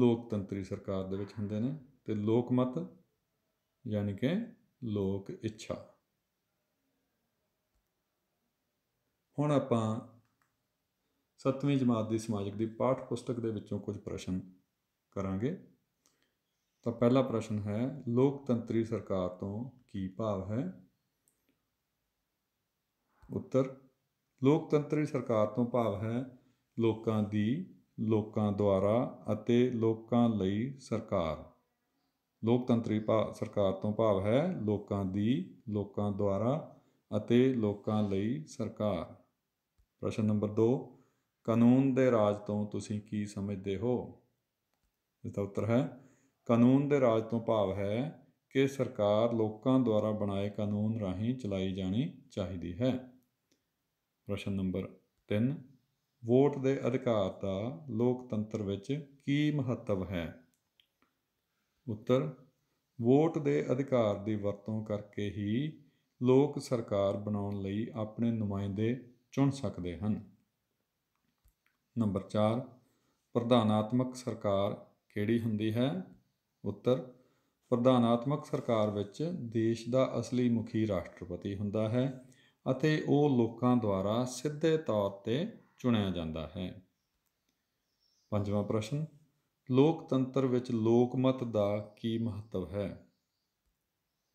ਲੋਕਤੰਤਰੀ ਸਰਕਾਰ ਦੇ ਵਿੱਚ ਹੁੰਦੇ ਨੇ ਤੇ ਲੋਕਮਤ ਯਾਨੀ ਕਿ ਲੋਕ ਇੱਛਾ ਹੁਣ ਆਪਾਂ ਸੱਤਵੀਂ ਜਮਾਤ ਦੀ ਸਮਾਜਿਕ ਦੀ ਪਾਠ ਪੁਸਤਕ ਦੇ ਵਿੱਚੋਂ ਕੁਝ ਪ੍ਰਸ਼ਨ ਕਰਾਂਗੇ ਤਾਂ ਪਹਿਲਾ ਪ੍ਰਸ਼ਨ ਹੈ ਲੋਕਤੰਤਰੀ ਸਰਕਾਰ ਤੋਂ ਕੀ ਭਾਵ ਹੈ ਉੱਤਰ ਲੋਕਤੰਤਰੀ ਸਰਕਾਰ ਤੋਂ ਭਾਵ ਹੈ ਲੋਕਾਂ ਦੀ ਲੋਕਾਂ ਦੁਆਰਾ ਅਤੇ ਲੋਕਾਂ ਲਈ ਸਰਕਾਰ ਲੋਕਤੰਤਰੀ ਸਰਕਾਰ ਤੋਂ ਭਾਵ ਹੈ ਲੋਕਾਂ ਦੀ ਲੋਕਾਂ ਦੁਆਰਾ ਅਤੇ ਲੋਕਾਂ ਲਈ ਸਰਕਾਰ ਪ੍ਰਸ਼ਨ ਨੰਬਰ 2 ਕਾਨੂੰਨ ਦੇ ਰਾਜ ਤੋਂ ਤੁਸੀਂ ਕੀ ਸਮਝਦੇ ਹੋ ਇਸ ਦਾ ਉੱਤਰ ਹੈ ਕਾਨੂੰਨ ਦੇ ਰਾਜ ਤੋਂ ਭਾਵ ਹੈ ਕਿ ਸਰਕਾਰ ਲੋਕਾਂ ਦੁਆਰਾ ਬਣਾਏ ਕਾਨੂੰਨ ਰਾਹੀਂ ਚਲਾਈ ਜਾਣੀ ਚਾਹੀਦੀ ਹੈ ਪ੍ਰਸ਼ਨ ਨੰਬਰ 3 ਵੋਟ ਦੇ ਅਧਿਕਾਰ ਦਾ ਲੋਕਤੰਤਰ ਵਿੱਚ ਕੀ ਮਹੱਤਵ ਹੈ ਉੱਤਰ ਵੋਟ ਦੇ ਅਧਿਕਾਰ ਦੀ ਵਰਤੋਂ ਕਰਕੇ ਹੀ ਲੋਕ ਸਰਕਾਰ ਬਣਾਉਣ ਲਈ ਆਪਣੇ ਨੁਮਾਇੰਦੇ ਚੁਣ ਸਕਦੇ ਹਨ ਨੰਬਰ 4 ਪ੍ਰਧਾਨਾਤਮਕ ਸਰਕਾਰ ਕਿਹੜੀ ਹੁੰਦੀ ਹੈ ਉੱਤਰ ਪ੍ਰਧਾਨਾਤਮਕ ਸਰਕਾਰ ਵਿੱਚ ਦੇਸ਼ ਦਾ ਅਸਲੀ ਮੁਖੀ ਰਾਸ਼ਟਰਪਤੀ ਹੁੰਦਾ ਹੈ ਅਤੇ ਉਹ ਲੋਕਾਂ ਦੁਆਰਾ ਸਿੱਧੇ ਤੌਰ ਤੇ ਚੁਣਿਆ ਜਾਂਦਾ ਹੈ ਪੰਜਵਾਂ ਪ੍ਰਸ਼ਨ ਲੋਕਤੰਤਰ ਵਿੱਚ ਲੋਕਮਤ ਦਾ ਕੀ ਮਹੱਤਵ ਹੈ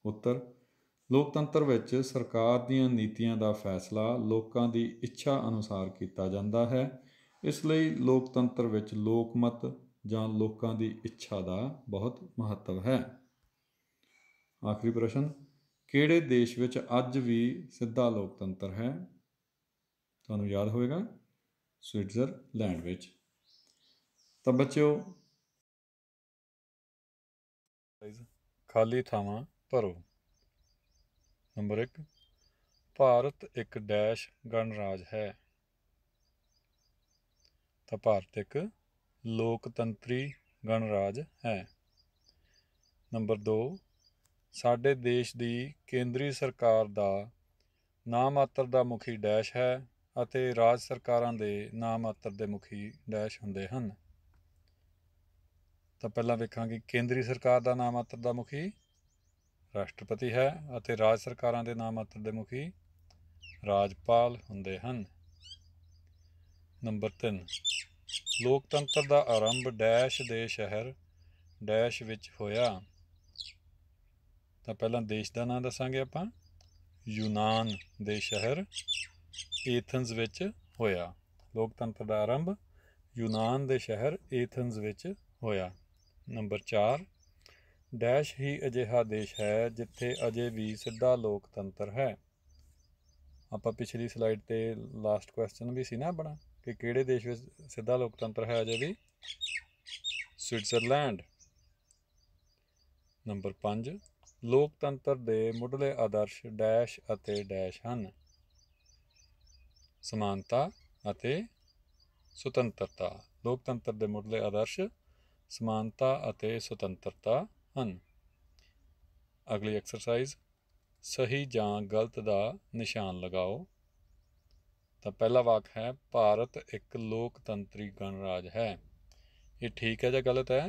ਉੱਤਰ ਲੋਕਤੰਤਰ ਵਿੱਚ ਸਰਕਾਰ ਦੀਆਂ ਨੀਤੀਆਂ ਦਾ ਫੈਸਲਾ ਲੋਕਾਂ ਦੀ ਇੱਛਾ ਅਨੁਸਾਰ ਕੀਤਾ ਜਾਂਦਾ ਹੈ ਇਸ ਲਈ ਲੋਕਤੰਤਰ ਵਿੱਚ ਲੋਕਮਤ ਜਾਂ ਲੋਕਾਂ ਦੀ ਇੱਛਾ ਦਾ ਬਹੁਤ ਮਹੱਤਵ ਹੈ ਆਖਰੀ ਪ੍ਰਸ਼ਨ ਕਿਹੜੇ ਦੇਸ਼ ਵਿੱਚ ਅੱਜ ਵੀ ਸਿੱਧਾ ਲੋਕਤੰਤਰ ਹੈ ਤੁਹਾਨੂੰ ਯਾਦ ਹੋਵੇਗਾ ਸਵਿਟਜ਼ਰਲੈਂਡ ਵਿੱਚ ਤਾਂ ਬੱਚਿਓ ਖਾਲੀ ਥਾਵਾਂ ਭਰੋ ਨੰਬਰ 1 ਭਾਰਤ ਇੱਕ ਡੈਸ਼ ਗਣਰਾਜ ਹੈ ਤਾਂ ਭਾਰਤ ਇੱਕ ਲੋਕਤੰਤਰੀ ਗਣਰਾਜ ਹੈ ਨੰਬਰ 2 ਸਾਡੇ ਦੇਸ਼ ਦੀ ਕੇਂਦਰੀ ਸਰਕਾਰ ਦਾ ਨਾਮਾਤਰ ਦਾ ਮੁਖੀ ਡੈਸ਼ ਹੈ ਅਤੇ ਰਾਜ ਸਰਕਾਰਾਂ ਦੇ ਨਾਮਾਤਰ ਦੇ ਮੁਖੀ ਡੈਸ਼ ਹੁੰਦੇ ਹਨ ਤਾਂ ਪਹਿਲਾਂ ਵੇਖਾਂਗੇ ਕੇਂਦਰੀ ਸਰਕਾਰ ਦਾ ਨਾਮਾਤਰ ਦਾ ਮੁਖੀ ਰਾਸ਼ਟਰਪਤੀ ਹੈ ਅਤੇ ਰਾਜ ਸਰਕਾਰਾਂ ਦੇ ਨਾਮਾਤਰ ਦੇ ਮੁਖੀ ਰਾਜਪਾਲ ਹੁੰਦੇ ਹਨ ਨੰਬਰ 3 ਲੋਕਤੰਤਰ ਦਾ ਆਰੰਭ ਡੈਸ਼ ਦੇ ਸ਼ਹਿਰ ਡੈਸ਼ ਵਿੱਚ ਹੋਇਆ ਤਾਂ ਪਹਿਲਾਂ ਦੇਸ਼ ਦਾ ਨਾਮ ਦੱਸਾਂਗੇ ਆਪਾਂ ਯੂਨਾਨ ਦੇ ਸ਼ਹਿਰ ਏਥਨਸ ਵਿੱਚ ਹੋਇਆ ਲੋਕਤੰਤਰ ਦਾ ਆਰੰਭ ਯੂਨਾਨ ਦੇ ਸ਼ਹਿਰ ਏਥਨਸ ਵਿੱਚ ਹੋਇਆ ਨੰਬਰ 4 ਡੈਸ਼ ਹੀ ਅਜਿਹਾ ਦੇਸ਼ ਹੈ ਜਿੱਥੇ ਅਜੇ ਵੀ ਸਿੱਧਾ ਲੋਕਤੰਤਰ ਹੈ ਆਪਾਂ ਪਿਛਲੀ ਸਲਾਈਡ ਤੇ ਲਾਸਟ ਕੁਐਸਚਨ ਵੀ ਸੀ ਨਾ ਆਪਣਾ ਕਿ ਕਿਹੜੇ ਦੇਸ਼ ਵਿੱਚ ਸਿੱਧਾ ਲੋਕਤੰਤਰ ਹੈ ਅਜੇ ਵੀ ਸਵਿਟਜ਼ਰਲੈਂਡ ਨੰਬਰ 5 ਲੋਕਤੰਤਰ ਦੇ ਮੁੱਢਲੇ ਆਦਰਸ਼ ਡੈਸ਼ ਅਤੇ ਡੈਸ਼ ਹਨ ਸਮਾਨਤਾ ਅਤੇ ਸੁਤੰਤਰਤਾ ਲੋਕਤੰਤਰ ਦੇ ਮੁੱਢਲੇ ਆਦਰਸ਼ ਸਮਾਨਤਾ ਅਤੇ ਸੁਤੰਤਰਤਾ ਹਨ ਅਗਲੀ ਐਕਸਰਸਾਈਜ਼ ਸਹੀ ਜਾਂ ਗਲਤ ਦਾ ਨਿਸ਼ਾਨ ਲਗਾਓ ਤਾਂ ਪਹਿਲਾ ਵਾਕ ਹੈ ਭਾਰਤ ਇੱਕ ਲੋਕਤੰਤਰੀ ਗਣਰਾਜ ਹੈ ਇਹ ਠੀਕ ਹੈ ਜਾਂ ਗਲਤ ਹੈ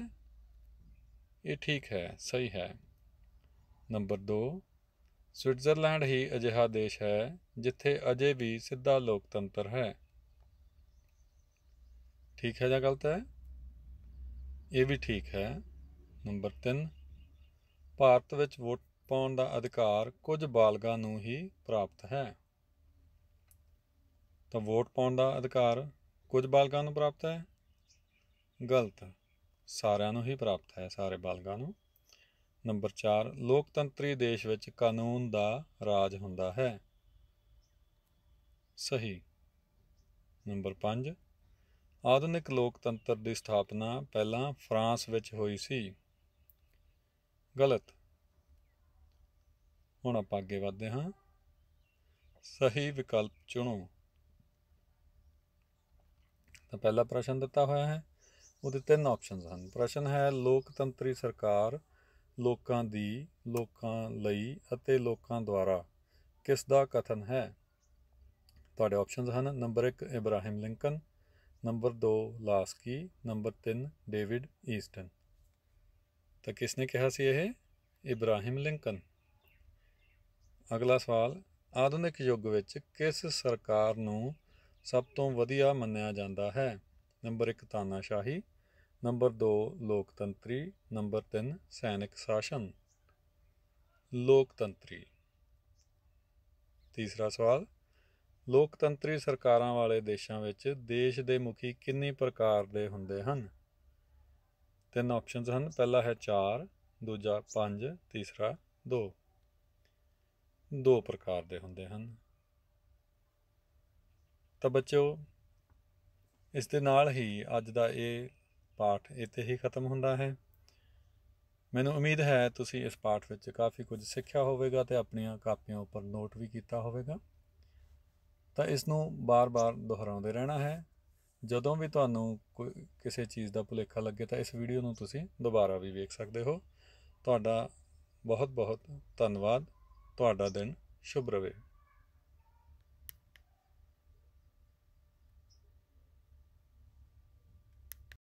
ਇਹ ਠੀਕ ਹੈ ਸਹੀ ਹੈ ਨੰਬਰ 2 ਸਵਿਟਜ਼ਰਲੈਂਡ ਹੀ ਅਜਿਹਾ ਦੇਸ਼ ਹੈ ਜਿੱਥੇ ਅਜੇ ਵੀ ਸਿੱਧਾ ਲੋਕਤੰਤਰ ਹੈ ਠੀਕ ਹੈ ਜਾਂ ਗਲਤ ਹੈ ਇਹ ਵੀ ਠੀਕ ਹੈ ਨੰਬਰ 3 ਭਾਰਤ ਵਿੱਚ ਵੋਟ ਪਾਉਣ ਦਾ ਅਧਿਕਾਰ ਕੁਝ ਬਾਲਗਾਂ ਨੂੰ ਹੀ ਪ੍ਰਾਪਤ ਹੈ ਤਾਂ ਵੋਟ ਪਾਉਣ ਦਾ ਅਧਿਕਾਰ ਕੁਝ ਬਾਲਗਾਂ ਨੂੰ ਪ੍ਰਾਪਤ ਹੈ ਗਲਤ ਸਾਰਿਆਂ ਨੂੰ ਹੀ ਪ੍ਰਾਪਤ ਹੈ ਸਾਰੇ ਬਾਲਗਾਂ ਨੂੰ ਨੰਬਰ 4 ਲੋਕਤੰਤਰੀ ਦੇਸ਼ ਵਿੱਚ ਕਾਨੂੰਨ ਦਾ ਰਾਜ ਹੁੰਦਾ ਹੈ ਸਹੀ ਨੰਬਰ 5 ਆਧੁਨਿਕ ਲੋਕਤੰਤਰ ਦੀ ਸਥਾਪਨਾ ਪਹਿਲਾਂ ਫਰਾਂਸ ਵਿੱਚ ਹੋਈ ਸੀ ਗਲਤ ਹੁਣ ਆਪਾਂ ਅੱਗੇ ਵਧਦੇ ਹਾਂ ਸਹੀ ਵਿਕਲਪ ਚੁਣੋ ਤਾਂ ਪਹਿਲਾ ਪ੍ਰਸ਼ਨ ਦਿੱਤਾ ਹੋਇਆ ਹੈ ਉਹਦੇ ਤਿੰਨ ਆਪਸ਼ਨਸ ਹਨ ਪ੍ਰਸ਼ਨ ਹੈ ਲੋਕਤੰਤਰੀ ਸਰਕਾਰ ਲੋਕਾਂ ਦੀ ਲੋਕਾਂ ਲਈ ਅਤੇ ਲੋਕਾਂ ਦੁਆਰਾ ਕਿਸ ਦਾ ਕਥਨ ਹੈ ਤੁਹਾਡੇ ਆਪਸ਼ਨਸ ਹਨ number 1 Abraham Lincoln number 2 Laski number 3 David Easton ਤਾਂ ਕਿਸ ਨੇ ਕਿਹਾ ਸੀ ਇਹ ਇਬਰਾਹਿਮ ਲਿੰਕਨ ਅਗਲਾ ਸਵਾਲ ਆਧੁਨਿਕ ਯੁੱਗ ਵਿੱਚ ਕਿਸ ਸਰਕਾਰ ਨੂੰ ਸਭ ਤੋਂ ਵਧੀਆ ਮੰਨਿਆ ਜਾਂਦਾ ਹੈ ਨੰਬਰ 1 ਤਾਨਾਸ਼ਾਹੀ ਨੰਬਰ 2 ਲੋਕਤੰਤਰੀ ਨੰਬਰ 3 ਸੈਨਿਕ ਸ਼ਾਸਨ ਲੋਕਤੰਤਰੀ ਤੀਸਰਾ ਸਵਾਲ ਲੋਕਤੰਤਰੀ ਸਰਕਾਰਾਂ ਵਾਲੇ ਦੇਸ਼ਾਂ ਵਿੱਚ ਦੇਸ਼ ਦੇ ਮੁਖੀ ਕਿੰਨੇ ਪ੍ਰਕਾਰ ਦੇ ਹੁੰਦੇ ਹਨ ਤਿੰਨ ਆਪਸ਼ਨਸ ਹਨ ਪਹਿਲਾ ਹੈ 4 ਦੂਜਾ 5 ਤੀਸਰਾ 2 ਦੋ ਪ੍ਰਕਾਰ ਦੇ ਹੁੰਦੇ ਹਨ ਤਾਂ ਬੱਚਿਓ ਇਸ ਦੇ ਨਾਲ ਹੀ ਅੱਜ ਦਾ ਇਹ ਪਾਠ ਇੱਥੇ ਹੀ ਖਤਮ ਹੁੰਦਾ ਹੈ ਮੈਨੂੰ ਉਮੀਦ ਹੈ ਤੁਸੀਂ ਇਸ ਪਾਠ ਵਿੱਚ ਕਾਫੀ ਕੁਝ ਸਿੱਖਿਆ ਹੋਵੇਗਾ ਤੇ ਆਪਣੀਆਂ ਕਾਪੀਆਂ ਉੱਪਰ ਨੋਟ ਵੀ ਕੀਤਾ ਹੋਵੇਗਾ ਤਾਂ ਇਸ ਨੂੰ ਬਾਰ-ਬਾਰ ਦੁਹਰਾਉਂਦੇ ਰਹਿਣਾ ਹੈ ਜਦੋਂ ਵੀ ਤੁਹਾਨੂੰ ਕੋਈ ਕਿਸੇ ਚੀਜ਼ ਦਾ ਭੁਲੇਖਾ ਲੱਗੇ ਤਾਂ ਇਸ ਵੀਡੀਓ ਨੂੰ ਤੁਸੀਂ ਦੁਬਾਰਾ ਵੀ ਵੇਖ ਸਕਦੇ ਹੋ ਤੁਹਾਡਾ ਬਹੁਤ-ਬਹੁਤ ਧੰਨਵਾਦ ਤੁਹਾਡਾ ਦਿਨ ਸ਼ੁਭ ਰਹੇ